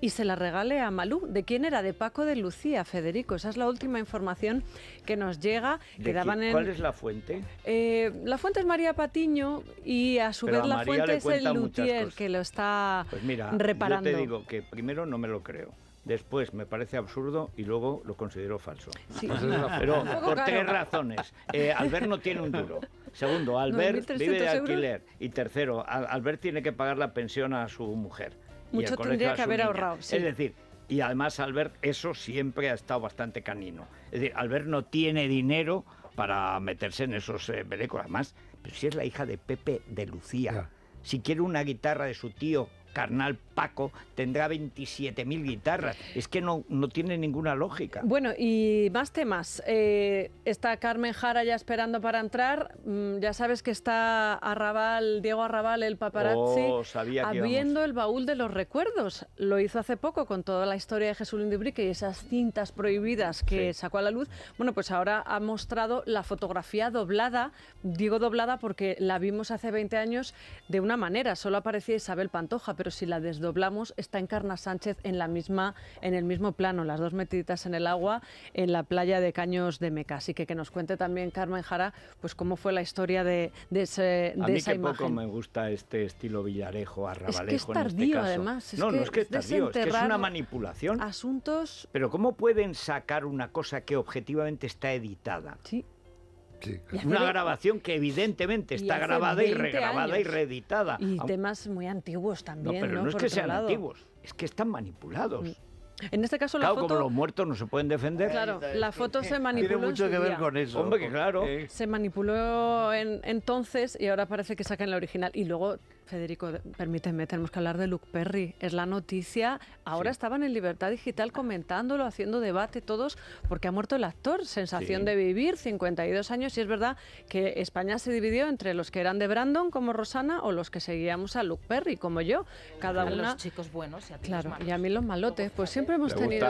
y se la regale a Malú. ¿De quién era? De Paco de Lucía, Federico. Esa es la última información que nos llega. ¿Cuál es la fuente? Eh, la fuente es María Patiño y a su vez la fuente es el luthier que lo está pues mira, reparando. Yo te digo que primero no me lo creo después me parece absurdo y luego lo considero falso. <laughs> Pero por tres razones. Eh, Albert no tiene un duro. Segundo, <laughs> Albert vive de alquiler. Y tercero, Albert tiene que pagar la pensión a su mujer. Mucho tendría que haber ahorrado. Es decir, y además Albert, eso siempre ha estado bastante canino. Es decir, Albert no tiene dinero para meterse en esos eh, Además, pero si es la hija de Pepe de Lucía, si quiere una guitarra de su tío carnal Paco tendrá 27.000 guitarras. Es que no, tiene ninguna lógica. Bueno, y más temas. Eh, está Carmen Jara ya esperando para entrar. Mm, ya sabes que está Arrabal, Diego Arrabal, el paparazzi, oh, abriendo el baúl de los recuerdos. Lo hizo hace poco con toda la historia de Jesús Lindubrique y esas cintas prohibidas que sacó a la luz. Bueno, pues ahora ha mostrado la fotografía doblada. Digo doblada porque la vimos hace 20 años de una manera. Solo aparecía Isabel Pantoja, pero si la doblamos está Encarna Sánchez en, la misma, en el mismo plano, las dos metiditas en el agua, en la playa de Caños de Meca. Así que que nos cuente también Carmen Jara, pues cómo fue la historia de, de, ese, a mí esa me gusta este estilo villarejo, arrabalejo. Es que este es tardío, además. no, no es que es tardío, es que es una manipulación. Asuntos. Pero ¿cómo pueden sacar una cosa que objetivamente está editada? Sí. Una grabación que evidentemente está grabada y regrabada y reeditada. Y temas muy antiguos también. No, pero no, es que sean antiguos, es que están manipulados. Mm. En este caso, foto... como los muertos no se pueden defender. Claro, la foto se manipuló. Tiene mucho que ver con eso. Hombre, que claro. Se manipuló entonces y ahora parece que sacan la original. Y luego Federico, permíteme, tenemos que hablar de Luke Perry. Es la noticia. Ahora estaban en Libertad Digital comentándolo, haciendo debate todos, porque ha muerto el actor. Sensación de vivir, 52 años. Y es verdad que España se dividió entre los que eran de Brandon, como Rosana, o los que seguíamos a Luke Perry, como yo. Cada chicos buenos y a Claro, y a mí los malotes. Pues siempre hemos tenido...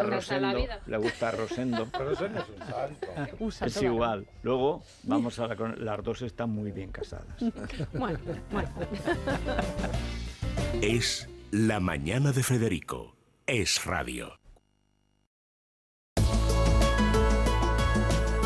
Le gusta Rosendo. Pero es <laughs> es igual. Luego, vamos a la, las dos están muy bien casadas. <laughs> bueno, bueno. Es la mañana de Federico. Es radio.